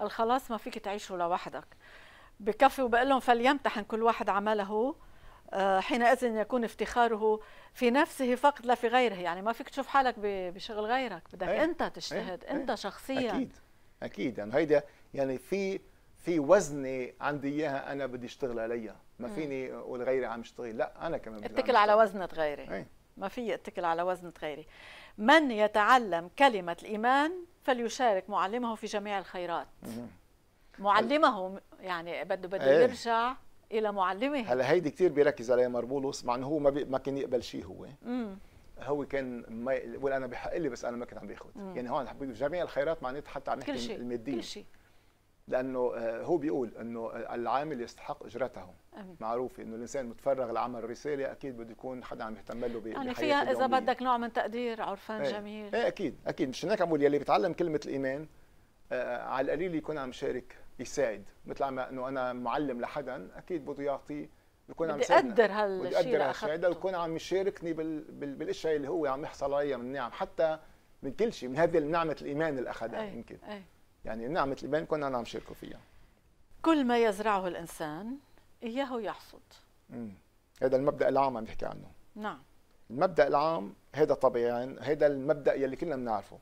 S1: الخلاص ما فيك تعيشه لوحدك بكفي وبقول لهم فليمتحن كل واحد عمله آه، حينئذ يكون افتخاره في نفسه فقط لا في غيره يعني ما فيك تشوف حالك بشغل غيرك بدك أيه. انت تجتهد أيه. انت إيه. شخصيا اكيد
S2: اكيد يعني هيدا يعني في في وزني عندي اياها انا بدي اشتغل عليها ما فيني اقول غيري عم يشتغل لا انا كمان اتكل على
S1: وزنة غيري أي. ما في اتكل على وزنة غيري من يتعلم كلمة الإيمان فليشارك معلمه في جميع الخيرات معلمه يعني بده بده أيه. يرجع الى معلمه
S2: هلا هيدي كثير بيركز عليها مربولوس مع انه هو ما بي ما كان يقبل شيء هو مم. هو كان ما يقول انا بحق لي بس انا ما كنت عم باخذ يعني هون جميع الخيرات معناتها حتى عم نحكي الماديه كل شيء لانه آه، هو بيقول انه العامل يستحق اجرته معروف انه الانسان متفرغ لعمل رساله اكيد بده يكون حدا عم يهتم له يعني فيها اذا بدك
S1: نوع من تقدير عرفان ايه. جميل ايه
S2: اكيد اكيد مش هناك عم يلي بيتعلم كلمه الايمان آه على القليل يكون عم يشارك يساعد مثل ما انه انا معلم لحدا اكيد بده يعطي بكون عم يقدر هالشيء بقدر هالشيء ويكون عم يشاركني بال... بال... بالاشياء اللي هو عم يحصل عليها من نعم حتى من كل شيء من هذه نعمه الايمان اللي اخذها إيه، يمكن ايه. يعني نعمة الإيمان كنا نعم شاركوا فيها
S1: كل ما يزرعه الإنسان إياه يحصد
S2: مم. هذا المبدأ العام عم نحكي عنه نعم المبدأ العام هذا طبيعي هذا المبدأ يلي كلنا بنعرفه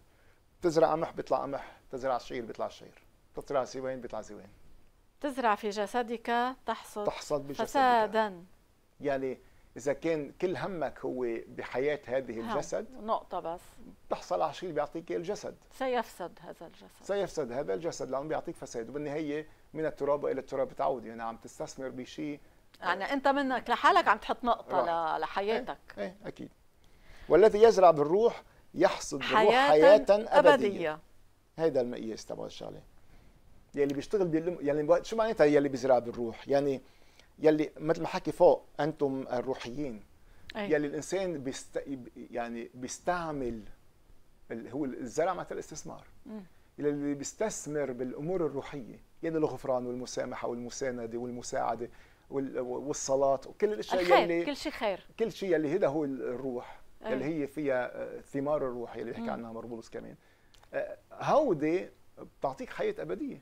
S2: تزرع قمح بيطلع قمح تزرع شعير بيطلع شعير تزرع سوين بيطلع سوين
S1: تزرع في جسدك تحصد تحصد
S2: بجسدك فسادا يلي اذا كان كل همك هو بحياه هذه نعم، الجسد نقطه بس بتحصل على شيء بيعطيك الجسد
S1: سيفسد هذا الجسد
S2: سيفسد هذا الجسد لانه بيعطيك فساد وبالنهايه من التراب الى التراب بتعود يعني عم تستثمر بشيء
S1: يعني انت منك لحالك عم تحط نقطه رح. لحياتك ايه, ايه
S2: اكيد والذي يزرع بالروح يحصد بالروح حياه, حياة أبدية. أبدية. هيدا المقياس تبع الشغله يلي بيشتغل بيلم يعني شو معناتها يلي بيزرع بالروح يعني يلي مثل ما حكي فوق انتم الروحيين أي. يلي الانسان بيست يعني بيستعمل هو الزرع مثل الاستثمار اللي بيستثمر بالامور الروحيه يعني الغفران والمسامحه والمسانده والمساعده والصلاه وكل الاشياء الخير. يلي
S3: كل
S1: شيء خير
S2: كل شيء يلي هذا هو الروح أي. يلي هي فيها آه، ثمار الروح يلي بيحكي عنها مربولوس كمان آه، هودي بتعطيك حياه ابديه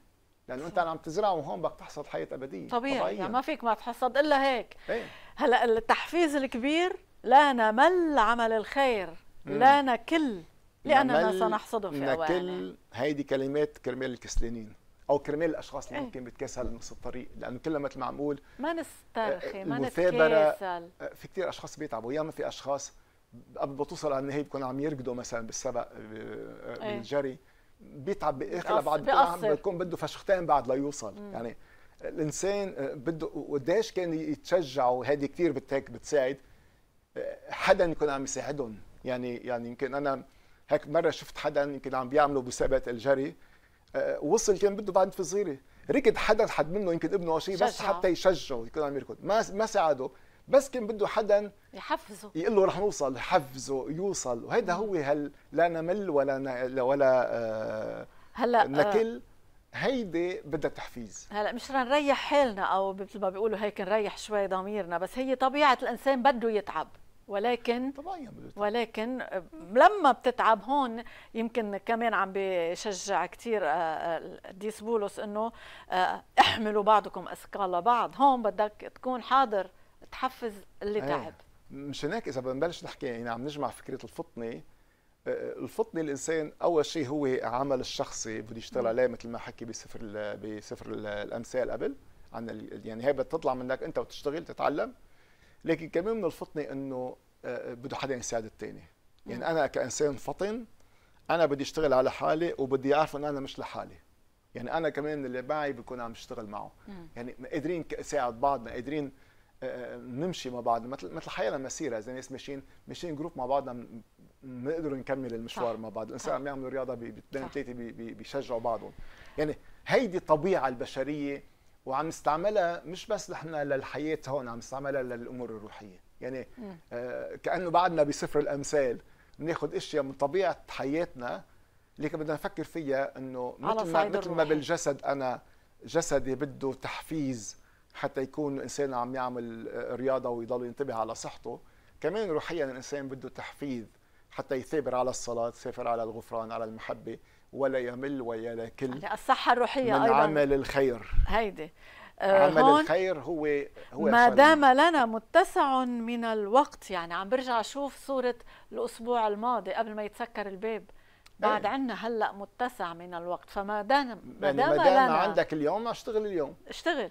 S2: لانه انت عم تزرعه
S1: وهون بدك تحصد حياه ابديه طبيعي يعني طبيعيا. يعني ما فيك ما تحصد الا هيك ايه؟ هلا التحفيز الكبير لا نمل عمل الخير مم. لا نكل لاننا سنحصده في نكل
S2: هيدي كلمات كرمال الكسلانين او كرمال الاشخاص اللي ايه؟ ممكن بتكسل نص الطريق لانه كلها مثل ما عم بقول
S1: ما نسترخي آه، ما نتكاسل آه،
S2: في كثير اشخاص بيتعبوا ياما في اشخاص قبل ما توصل على النهايه بيكونوا عم يركضوا مثلا بالسبق آه، إيه. بالجري ايه؟ بيتعب باخر بعد بيكون عم بيكون بده فشختين بعد ليوصل مم. يعني الانسان آه، بده وقديش كان يتشجع وهذه كثير بتهيك بتساعد آه، حدا يكون عم يساعدهم يعني يعني يمكن انا هيك مره شفت حدا يمكن عم بيعملوا مسابقه الجري آه، وصل كان بده بعد في صغيره ركض حدا حد منه يمكن ابنه او شيء بس حتى يشجعه يكون عم يركض ما ما ساعده بس كان بده حدا
S3: يحفزه يقول
S2: له رح نوصل يحفزه يوصل وهذا هو هل لا نمل ولا ن... ولا آه
S1: هلا آه، نكل
S2: هيدي بدها تحفيز
S1: هلا مش نريح حالنا او مثل ما بيقولوا هيك نريح شوي ضميرنا بس هي طبيعه الانسان بده يتعب ولكن طبعاً ولكن لما بتتعب هون يمكن كمان عم بشجع كثير قديس آه، آه، بولس انه احملوا بعضكم اثقال بعض هون بدك تكون حاضر تحفز اللي إيه. تعب
S2: مشان مش هناك اذا بنبلش نحكي يعني عم نجمع فكره الفطنه آه، الفطنه الانسان اول شيء هو عمل الشخصي بده يشتغل عليه مثل ما حكي بسفر بسفر الامثال قبل عن يعني هي بتطلع منك انت وتشتغل تتعلم لكن كمان من الفطنه انه آه، بده حدا يساعد الثاني يعني انا كانسان فطن انا بدي اشتغل على حالي وبدي اعرف ان انا مش لحالي يعني انا كمان اللي معي بكون عم بشتغل معه يعني قادرين نساعد بعضنا قادرين آه، آه، نمشي مع بعض مثل مثل حياه مسيره اذا ناس ماشيين ماشيين جروب مع بعضنا بنقدر نكمل المشوار مع بعض الانسان عم يعملوا رياضه باثنين ثلاثه بيشجعوا بعضهم يعني هيدي الطبيعه البشريه وعم نستعملها مش بس نحن للحياه هون عم نستعملها للامور الروحيه يعني آه كانه بعدنا بسفر الامثال بناخذ اشياء من طبيعه حياتنا اللي بدنا نفكر فيها انه مثل ما, مثل ما بالجسد انا جسدي بده تحفيز حتى يكون الانسان عم يعمل آه، رياضه ويضل ينتبه على صحته كمان روحيا الانسان بده تحفيز حتى يثابر على الصلاه يثابر على الغفران على المحبه ولا يمل ولا يكل
S1: الصحه الروحيه من ايضا عمل الخير هيدي آه، عمل الخير
S2: هو هو ما دام
S1: لنا متسع من الوقت يعني عم برجع اشوف صوره الاسبوع الماضي قبل ما يتسكر الباب إيه. بعد أيه. عنا هلا متسع من الوقت فما دام ما يعني دام, يعني ما دام عندك
S2: اليوم اشتغل اليوم
S1: اشتغل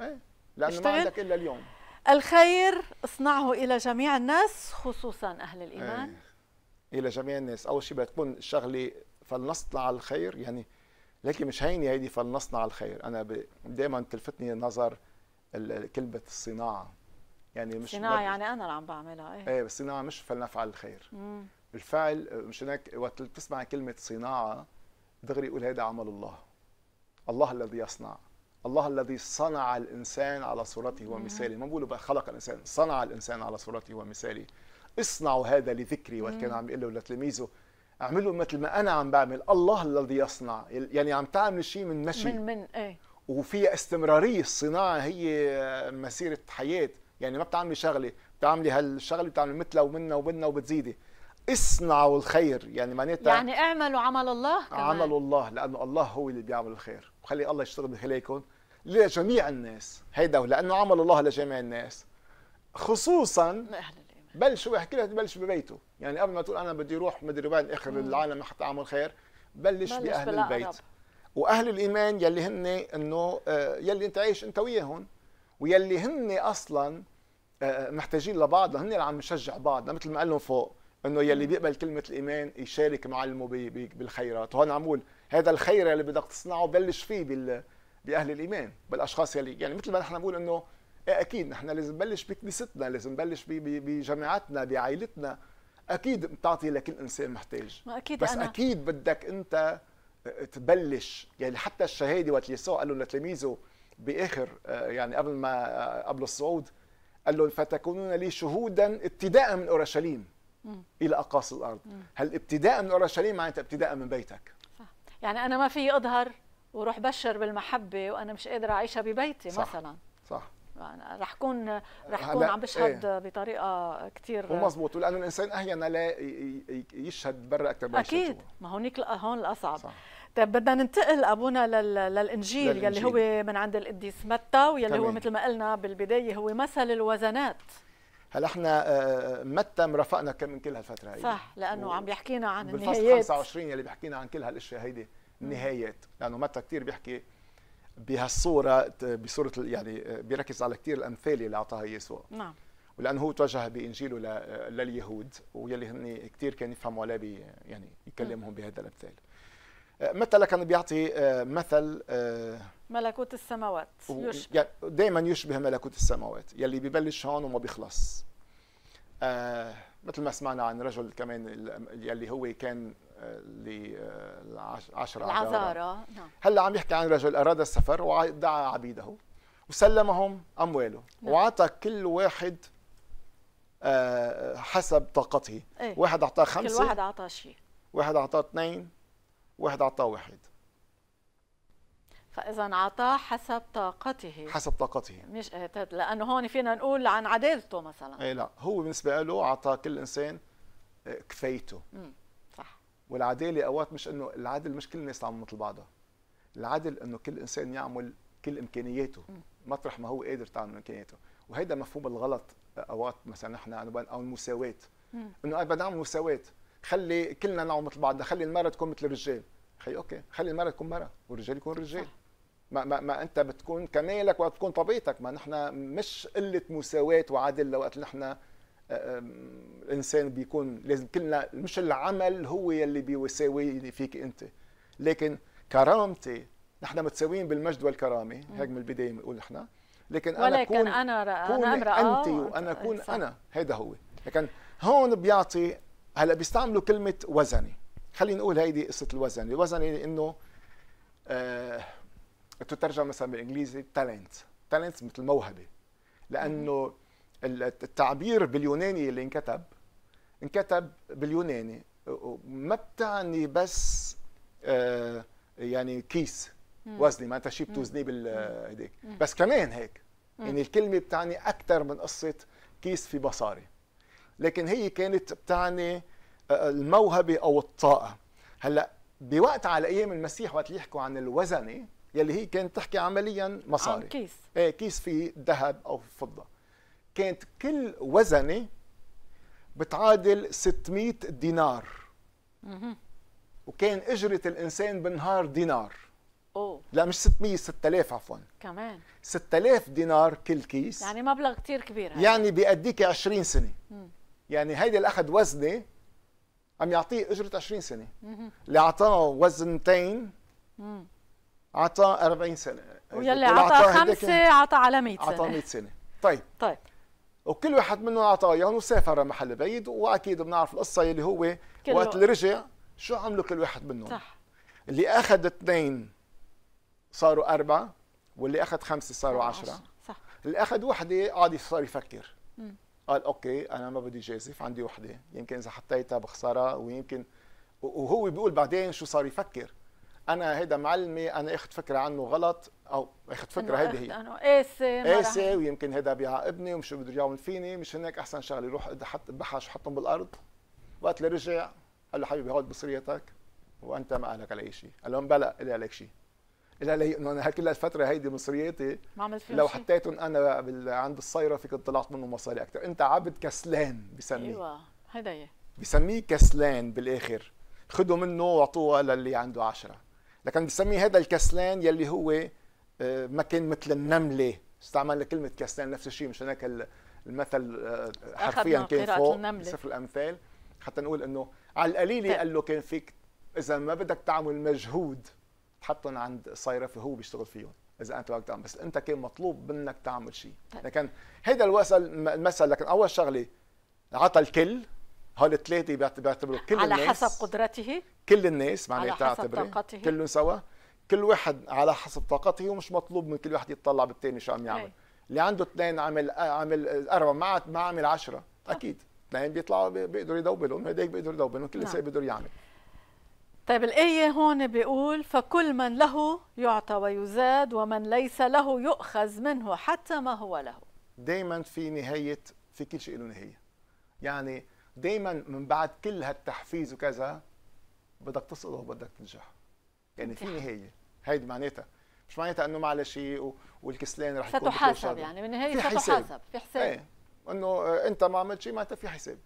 S1: إيه. لانه ما عندك الا اليوم الخير اصنعه الى جميع الناس خصوصا اهل الايمان
S2: ايه. الى جميع الناس اول شيء بدها تكون شغله فلنصنع الخير يعني لكن مش هيني هيدي فلنصنع الخير انا ب... دائما تلفتني نظر كلمه الصناعه يعني مش صناعه مد... يعني
S1: انا اللي عم بعملها ايه ايه
S2: الصناعه مش فلنفعل الخير مم. بالفعل مش هناك وقت بتسمع كلمه صناعه دغري يقول هيدا عمل الله الله الذي يصنع الله الذي صنع الانسان على صورته ومثاله ما بيقولوا بقى خلق الانسان صنع الانسان على صورته ومثاله اصنعوا هذا لذكري وقت كان عم يقول له لتلاميذه اعملوا مثل ما انا عم بعمل الله الذي يصنع يعني عم تعمل شيء من مشي من من ايه وفيها استمراريه الصناعه هي مسيره حياه يعني ما بتعملي شغله بتعملي هالشغله بتعملي مثلها ومنا ومنا وبتزيدي اصنعوا الخير يعني معناتها يعني
S1: اعملوا عمل الله كمان. عمل
S2: الله لانه الله هو اللي بيعمل الخير وخلي الله يشتغل من خلالكم لجميع الناس هيدا لانه عمل الله لجميع الناس خصوصا اهل بل شو بحكي لها تبلش ببيته يعني قبل ما تقول انا بدي اروح مدري وين اخر العالم حتى اعمل خير بلش, بلش باهل البيت عرب. واهل الايمان يلي هن انه آه، يلي انت عايش انت وياهم ويلي هن اصلا آه، آه، محتاجين لبعض هن اللي عم نشجع بعض مثل ما قال لهم فوق انه يلي بيقبل كلمه الايمان يشارك معلمه بالخيرات وهون عم هذا الخير اللي بدك تصنعه بلش فيه بال باهل الايمان بالاشخاص يلي يعني مثل ما نحن بنقول انه إيه اكيد نحن لازم نبلش بكنيستنا لازم نبلش بجماعتنا بعائلتنا اكيد بتعطي لكل انسان محتاج
S3: ما أكيد بس أنا. اكيد
S2: بدك انت آه، تبلش يعني حتى الشهاده وقت يسوع قال له لتلاميذه باخر آه، يعني قبل ما آه، قبل الصعود قال لهم فتكونون لي شهودا ابتداء من اورشليم الى اقاصي الارض هل ابتداء من اورشليم معناتها ابتداء من بيتك
S1: صح. يعني انا ما في اظهر وروح بشر بالمحبه وانا مش قادره اعيشها ببيتي صح مثلا صح يعني رح كون رح كون عم بشهد ايه بطريقه كثير ومضبوط
S2: ولانه الانسان احيانا لا يشهد برا اكثر من اكيد
S1: ما هونيك هون الاصعب صح. طيب بدنا ننتقل ابونا للانجيل, للإنجيل. يلي هو من عند القديس متى ويلي هو مثل ما قلنا بالبدايه هو مثل الوزنات هلا
S2: احنا آه، آه، متى مرافقنا من كل هالفتره هيدي
S1: صح لانه و... عم يحكينا عن النهايات بالفصل 25
S2: يلي بيحكينا عن كل هالاشياء هيدي نهايات لانه متى كثير بيحكي بهالصوره بصوره يعني بيركز على كثير الامثال اللي اعطاها يسوع نعم ولانه هو توجه بانجيله لليهود ويلي هن كثير كان يفهموا عليه يعني يكلمهم بهذا الامثال آه، مثلا كان بيعطي آه، مثل آه،
S1: ملكوت السماوات يشبه
S2: دائما يشبه ملكوت السماوات يلي ببلش هون وما بيخلص مثل ما سمعنا عن رجل كمان يلي هو كان للعشرة العذارة نعم هلا عم يحكي عن رجل اراد السفر ودعا عبيده وسلمهم امواله نعم. وعطى كل واحد آه، حسب طاقته ايه؟ واحد اعطاه خمسه كل واحد اعطاه شيء واحد اعطاه اثنين واحد اعطاه واحد
S1: فاذا اعطاه حسب طاقته حسب
S2: طاقته مش
S1: إيه، لانه هون فينا نقول عن عدالته مثلا
S2: اي لا هو بالنسبه له اعطى كل انسان آه، كفايته والعداله اوقات مش انه العدل مش كل الناس تعمل مثل بعضها العدل انه كل انسان يعمل كل امكانياته مطرح ما هو قادر تعمل امكانياته وهيدا مفهوم الغلط اوقات مثلا نحن يعني او المساواه انه انا بدي اعمل مساواه خلي كلنا نعمل مثل بعضنا خلي المراه تكون مثل الرجال خي اوكي خلي المراه تكون مراه والرجال يكون رجال ما, ما, ما انت بتكون كمالك وتكون طبيعتك ما نحن مش قله مساواه وعدل لوقت نحن الانسان بيكون لازم كلنا مش العمل هو يلي بيساويني فيك انت لكن كرامتي نحن متساويين بالمجد والكرامه هيك من البدايه بنقول نحن لكن انا ولكن كون انا كون انا امراه انت وانا آه، اكون انا هذا هو لكن هون بيعطي هلا بيستعملوا كلمه وزني خلينا نقول هيدي قصه الوزن الوزن انه آه تترجم مثلا بالانجليزي تالنت تالنت مثل موهبه لانه التعبير باليوناني اللي انكتب انكتب باليوناني ما بتعني بس آه، يعني كيس وزني ما انت شيء بتوزنيه بالهديك بس كمان هيك يعني الكلمه بتعني اكثر من قصه كيس في مصاري لكن هي كانت بتعني آه، الموهبه او الطاقه هلا بوقت على ايام المسيح وقت يحكوا عن الوزنه يلي هي كانت تحكي عمليا مصاري عن كيس ايه كيس في ذهب او فضه كانت كل وزنه بتعادل 600 دينار وكان اجره الانسان بالنهار دينار أوه. لا مش 600 6000 عفوا كمان 6000 دينار كل كيس
S1: يعني مبلغ كثير كبير هاي.
S2: يعني بيأديك 20 سنه مم. يعني هيدا اللي اخذ وزنه عم يعطيه اجره 20 سنه اللي اعطاه وزنتين اعطاه 40 سنه ويلي اعطاه خمسه اعطاه على 100 سنه اعطاه 100 سنه طيب طيب وكل واحد منهم اعطى اياهم وسافر محل بعيد واكيد بنعرف القصه اللي هو وقت اللي رجع شو عملوا كل واحد منهم صح اللي اخذ اثنين صاروا اربعه واللي اخذ خمسه صاروا عشرة صح اللي اخذ وحده قعد صار يفكر م. قال اوكي انا ما بدي جازف عندي وحده يمكن اذا حطيتها بخساره ويمكن وهو بيقول بعدين شو صار يفكر انا هيدا معلمي انا اخذ فكره عنه غلط او اخذ فكره هيدي إيه، هي
S1: قاسي قاسي
S2: ويمكن هذا بيعاقبني ومش بده يعمل فيني مش هناك احسن شغله روح حط بحش وحطهم بالارض وقت اللي رجع قال له حبيبي هود بصريتك وانت ما لك على اي شيء قال لهم بلا الي عليك شيء الي علي انه انا كل الفتره هيدي مصرياتي ما عملت لو حطيتهم انا بال... عند الصيره فيك طلعت منهم مصاري اكثر انت عبد كسلان بسميه ايوه هدايا بسميه كسلان بالاخر خدوا منه واعطوها للي عنده عشرة لكن بسميه هذا الكسلان يلي هو آه، ما كان مثل النمله استعملنا كلمه كستان نفس الشيء مشان هيك المثل آه، حرفيا كان فوق صفر الامثال حتى نقول انه على القليله قال له كان فيك اذا ما بدك تعمل مجهود تحطهم عند صيرفه هو بيشتغل فيهم اذا انت بدك تعمل بس انت كان مطلوب منك تعمل شيء طيب. لكن هذا الوصل المثل لكن اول شغله عطى الكل هول الثلاثه بيعتبروا كل على الناس على
S1: حسب قدرته
S2: كل الناس معناتها على حسب طاقته كلهم سوا كل واحد على حسب طاقته ومش مطلوب من كل واحد يتطلع بالثاني شو عم يعمل اللي عنده اثنين عمل عمل اربعه ما ما عمل عشرة اكيد اثنين بيطلعوا بيقدروا يدوبلهم هداك بيقدر يدوبلهم كل نعم. شيء بيقدر يعمل
S1: طيب الآية هون بيقول فكل من له يعطى ويزاد ومن ليس له يؤخذ منه حتى ما هو له
S2: دايما في نهاية في كل شيء له نهاية يعني دايما من بعد كل هالتحفيز وكذا بدك تسقط وبدك تنجح يعني في نهايه هيدي معناتها مش معناتها انه معلش والكسلان رح يكون ستحاسب يعني بالنهايه ستحاسب في حساب ايه انه انت ما عملت شيء معناتها في حساب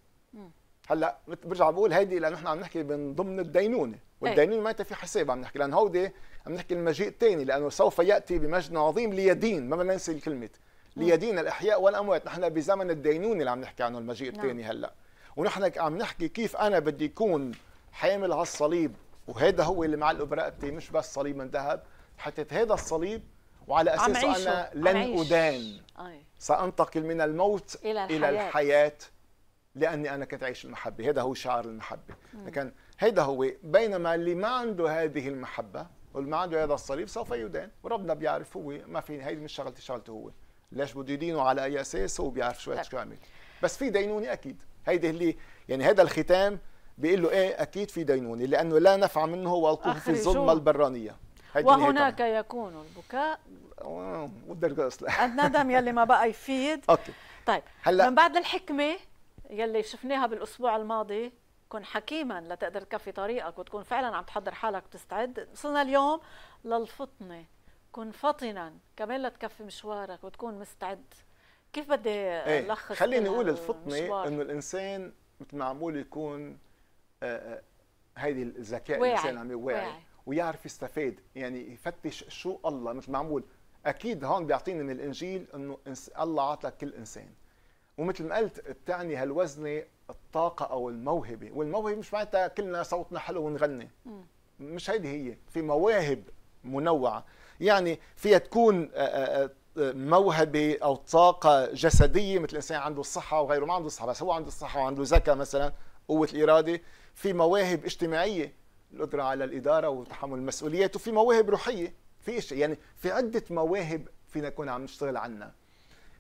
S2: هلا برجع بقول هيدي لانه نحن عم نحكي من ضمن الدينونه إيه. والدينونه معناتها في حساب عم نحكي لان هودي عم نحكي المجيء الثاني لانه سوف ياتي بمجد عظيم ليدين ما بدنا ننسى الكلمه ليدين الاحياء والاموات نحن بزمن الدينونه اللي عم نحكي عنه المجيء نعم. الثاني هلا ونحن عم نحكي كيف انا بدي اكون حامل على الصليب وهذا هو اللي مع برقبتي مش بس صليب من ذهب حطيت هذا الصليب وعلى اساسه انا لن ادان سانتقل من الموت الى الحياه, إلى الحياة لاني انا كنت اعيش المحبه هذا هو شعار المحبه مم. لكن هذا هو بينما اللي ما عنده هذه المحبه واللي ما عنده هذا الصليب سوف يدان وربنا بيعرف هو ما في هيدي مش شغلتي شغلته هو ليش بده يدينه على اي اساس هو بيعرف شو كامل طيب. بس في دينوني اكيد هيدي اللي يعني هذا الختام بيقول له ايه اكيد في دينونه لانه لا نفع منه والقوه في الظلمه البرانيه وهناك
S1: يكون البكاء والدرجه آه، الندم يلي ما بقى يفيد [LAUGHS] اوكي طيب هلا من بعد الحكمه يلي شفناها بالاسبوع الماضي كن حكيما لتقدر تكفي طريقك وتكون فعلا عم تحضر حالك وتستعد وصلنا اليوم للفطنه كن فطنا كمان لتكفي مشوارك وتكون مستعد كيف بدي إيه، الخص ايه. خليني اقول الفطنه انه
S2: الانسان مثل ما يكون آه، آه، هذه الذكاء الانسان عم واعي ويعرف يستفاد يعني يفتش شو الله مش معمول اكيد هون بيعطيني من الانجيل انه الله عطى كل انسان ومثل ما قلت بتعني هالوزنه الطاقه او الموهبه والموهبه مش معناتها كلنا صوتنا حلو ونغني م. مش هيدي هي في مواهب منوعه يعني فيها تكون آه، موهبه او طاقه جسديه مثل انسان عنده الصحه وغيره ما عنده الصحه بس هو عنده الصحه وعنده ذكاء مثلا قوه الاراده في مواهب اجتماعيه القدره على الاداره وتحمل المسؤوليات وفي مواهب روحيه في شيء يعني في عده مواهب فينا نكون عم نشتغل عنها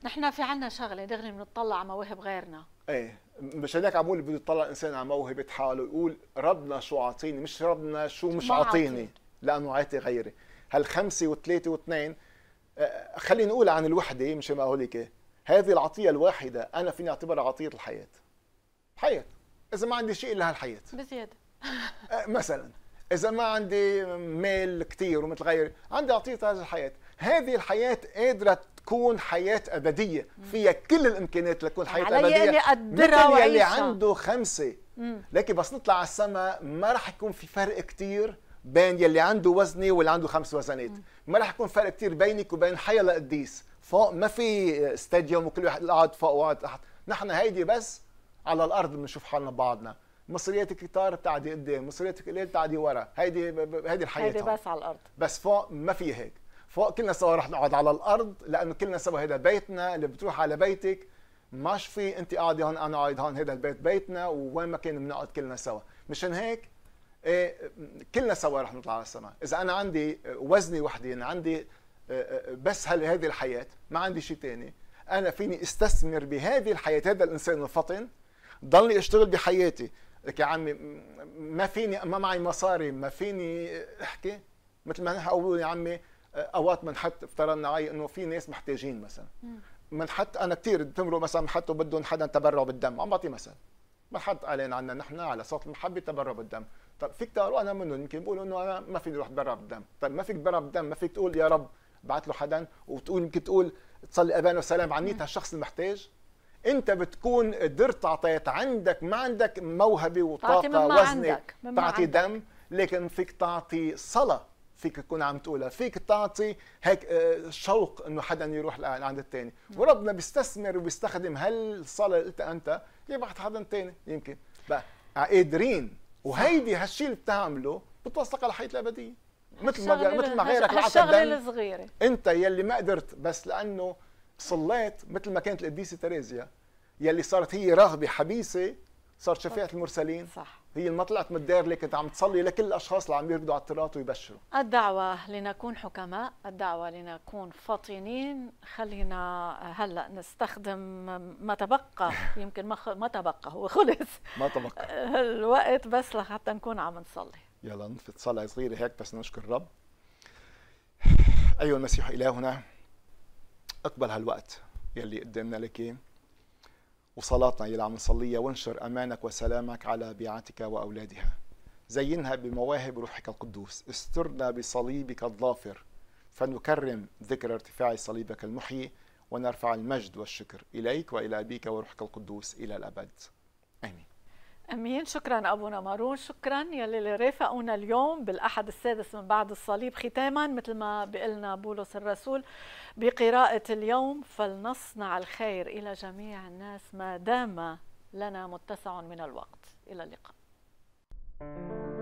S1: نحن في عنا شغله دغري بنطلع على مواهب غيرنا
S2: ايه مش هيك عم بقول بده يطلع الانسان على موهبه حاله يقول ربنا شو عاطيني مش ربنا شو مش عاطيني لانه عاطي غيري هالخمسه وثلاثه واثنين آه، خلينا نقول عن الوحده مش ما هوليك إيه. هذه العطيه الواحده انا فيني اعتبرها عطيه الحياه حياه اذا ما عندي شيء الا هالحياه
S1: بزياده [LAUGHS] أه،
S2: مثلا اذا ما عندي مال كثير ومتغير عندي اعطيته هذه الحياه هذه الحياه قادره تكون حياه ابديه فيها كل الامكانيات لتكون حياه علي ابديه اني اقدرها مثل يلي عنده خمسه لكن بس نطلع على السماء ما راح يكون في فرق كثير بين يلي عنده وزني واللي عنده خمس وزنات ما راح يكون فرق كثير بينك وبين حيا القديس فوق ما في استاديوم وكل واحد قاعد فوق وقاعد تحت نحن هيدي بس على الارض بنشوف حالنا بعضنا مصريات الكتار بتعدي قدام مصريات قليل بتعدي ورا هيدي هيدي الحياه هيدي بس على الارض بس فوق ما في هيك فوق كلنا سوا رح نقعد على الارض لانه كلنا سوا هذا بيتنا اللي بتروح على بيتك مش في انت قاعده هون انا قاعد هون هذا البيت بيتنا ووين ما كان بنقعد كلنا سوا مشان هيك إيه كلنا سوا رح نطلع على السماء اذا انا عندي وزني وحدي انا عندي إيه، إيه، بس هل هذه الحياه ما عندي شيء ثاني انا فيني استثمر بهذه الحياه هذا الانسان الفطن ضلني اشتغل بحياتي لك يا عمي ما فيني ما معي مصاري ما فيني احكي مثل ما نحن اقول يا عمي اوقات بنحط افترضنا علي انه في ناس محتاجين مثلا بنحط انا كثير بتمروا مثلا بنحطوا بدهم حدا تبرع بالدم عم بعطي مثلا بنحط اعلان عنا نحن على صوت المحبه تبرع بالدم طب فيك تقولوا انا منهم يمكن بقولوا انه انا ما فيني اروح اتبرع بالدم طب ما فيك تبرع بالدم ما فيك تقول يا رب بعت له حدا وتقول يمكن تقول تصلي امان وسلام عن هالشخص المحتاج انت بتكون قدرت اعطيت عندك ما عندك موهبه وطاقه وزن تعطي دم لكن فيك تعطي صلاه فيك تكون عم تقولها فيك تعطي هيك آه، شوق انه حدا يروح لعند الثاني وربنا بيستثمر وبيستخدم هالصلاه اللي قلتها انت يبعث حدا ثاني يمكن بقى آه، قادرين وهيدي هالشيء اللي بتعمله بتوصلك على الحياه الابديه مثل ما مثل ما غيرك العطى الصغيره انت يلي ما قدرت بس لانه صليت مثل ما كانت القديسه تريزيا يلي صارت هي رغبة حبيسه صارت شفيعة المرسلين صح هي ما طلعت من الدار كانت عم تصلي لكل الاشخاص اللي عم يرقدوا على التراث ويبشروا
S1: الدعوه لنكون حكماء الدعوه لنكون فاطنين خلينا هلا نستخدم ما تبقى [LAUGHS] يمكن ما ما تبقى هو خلص ما تبقى [LAUGHS] الوقت بس لحتى نكون عم نصلي
S2: يلا نفت صلاه صغيره هيك بس نشكر الرب ايها المسيح الهنا اقبل هالوقت يلي قدمنا لك وصلاتنا يلي عم نصليها وانشر امانك وسلامك على بيعتك واولادها زينها بمواهب روحك القدوس استرنا بصليبك الظافر فنكرم ذكر ارتفاع صليبك المحيي ونرفع المجد والشكر اليك والى ابيك وروحك القدوس الى الابد امين
S1: امين شكرا ابونا مارون شكرا يلي رافقونا اليوم بالاحد السادس من بعد الصليب ختاما مثل ما بقلنا بولس الرسول بقراءه اليوم فلنصنع الخير الى جميع الناس ما دام لنا متسع من الوقت الى اللقاء thank you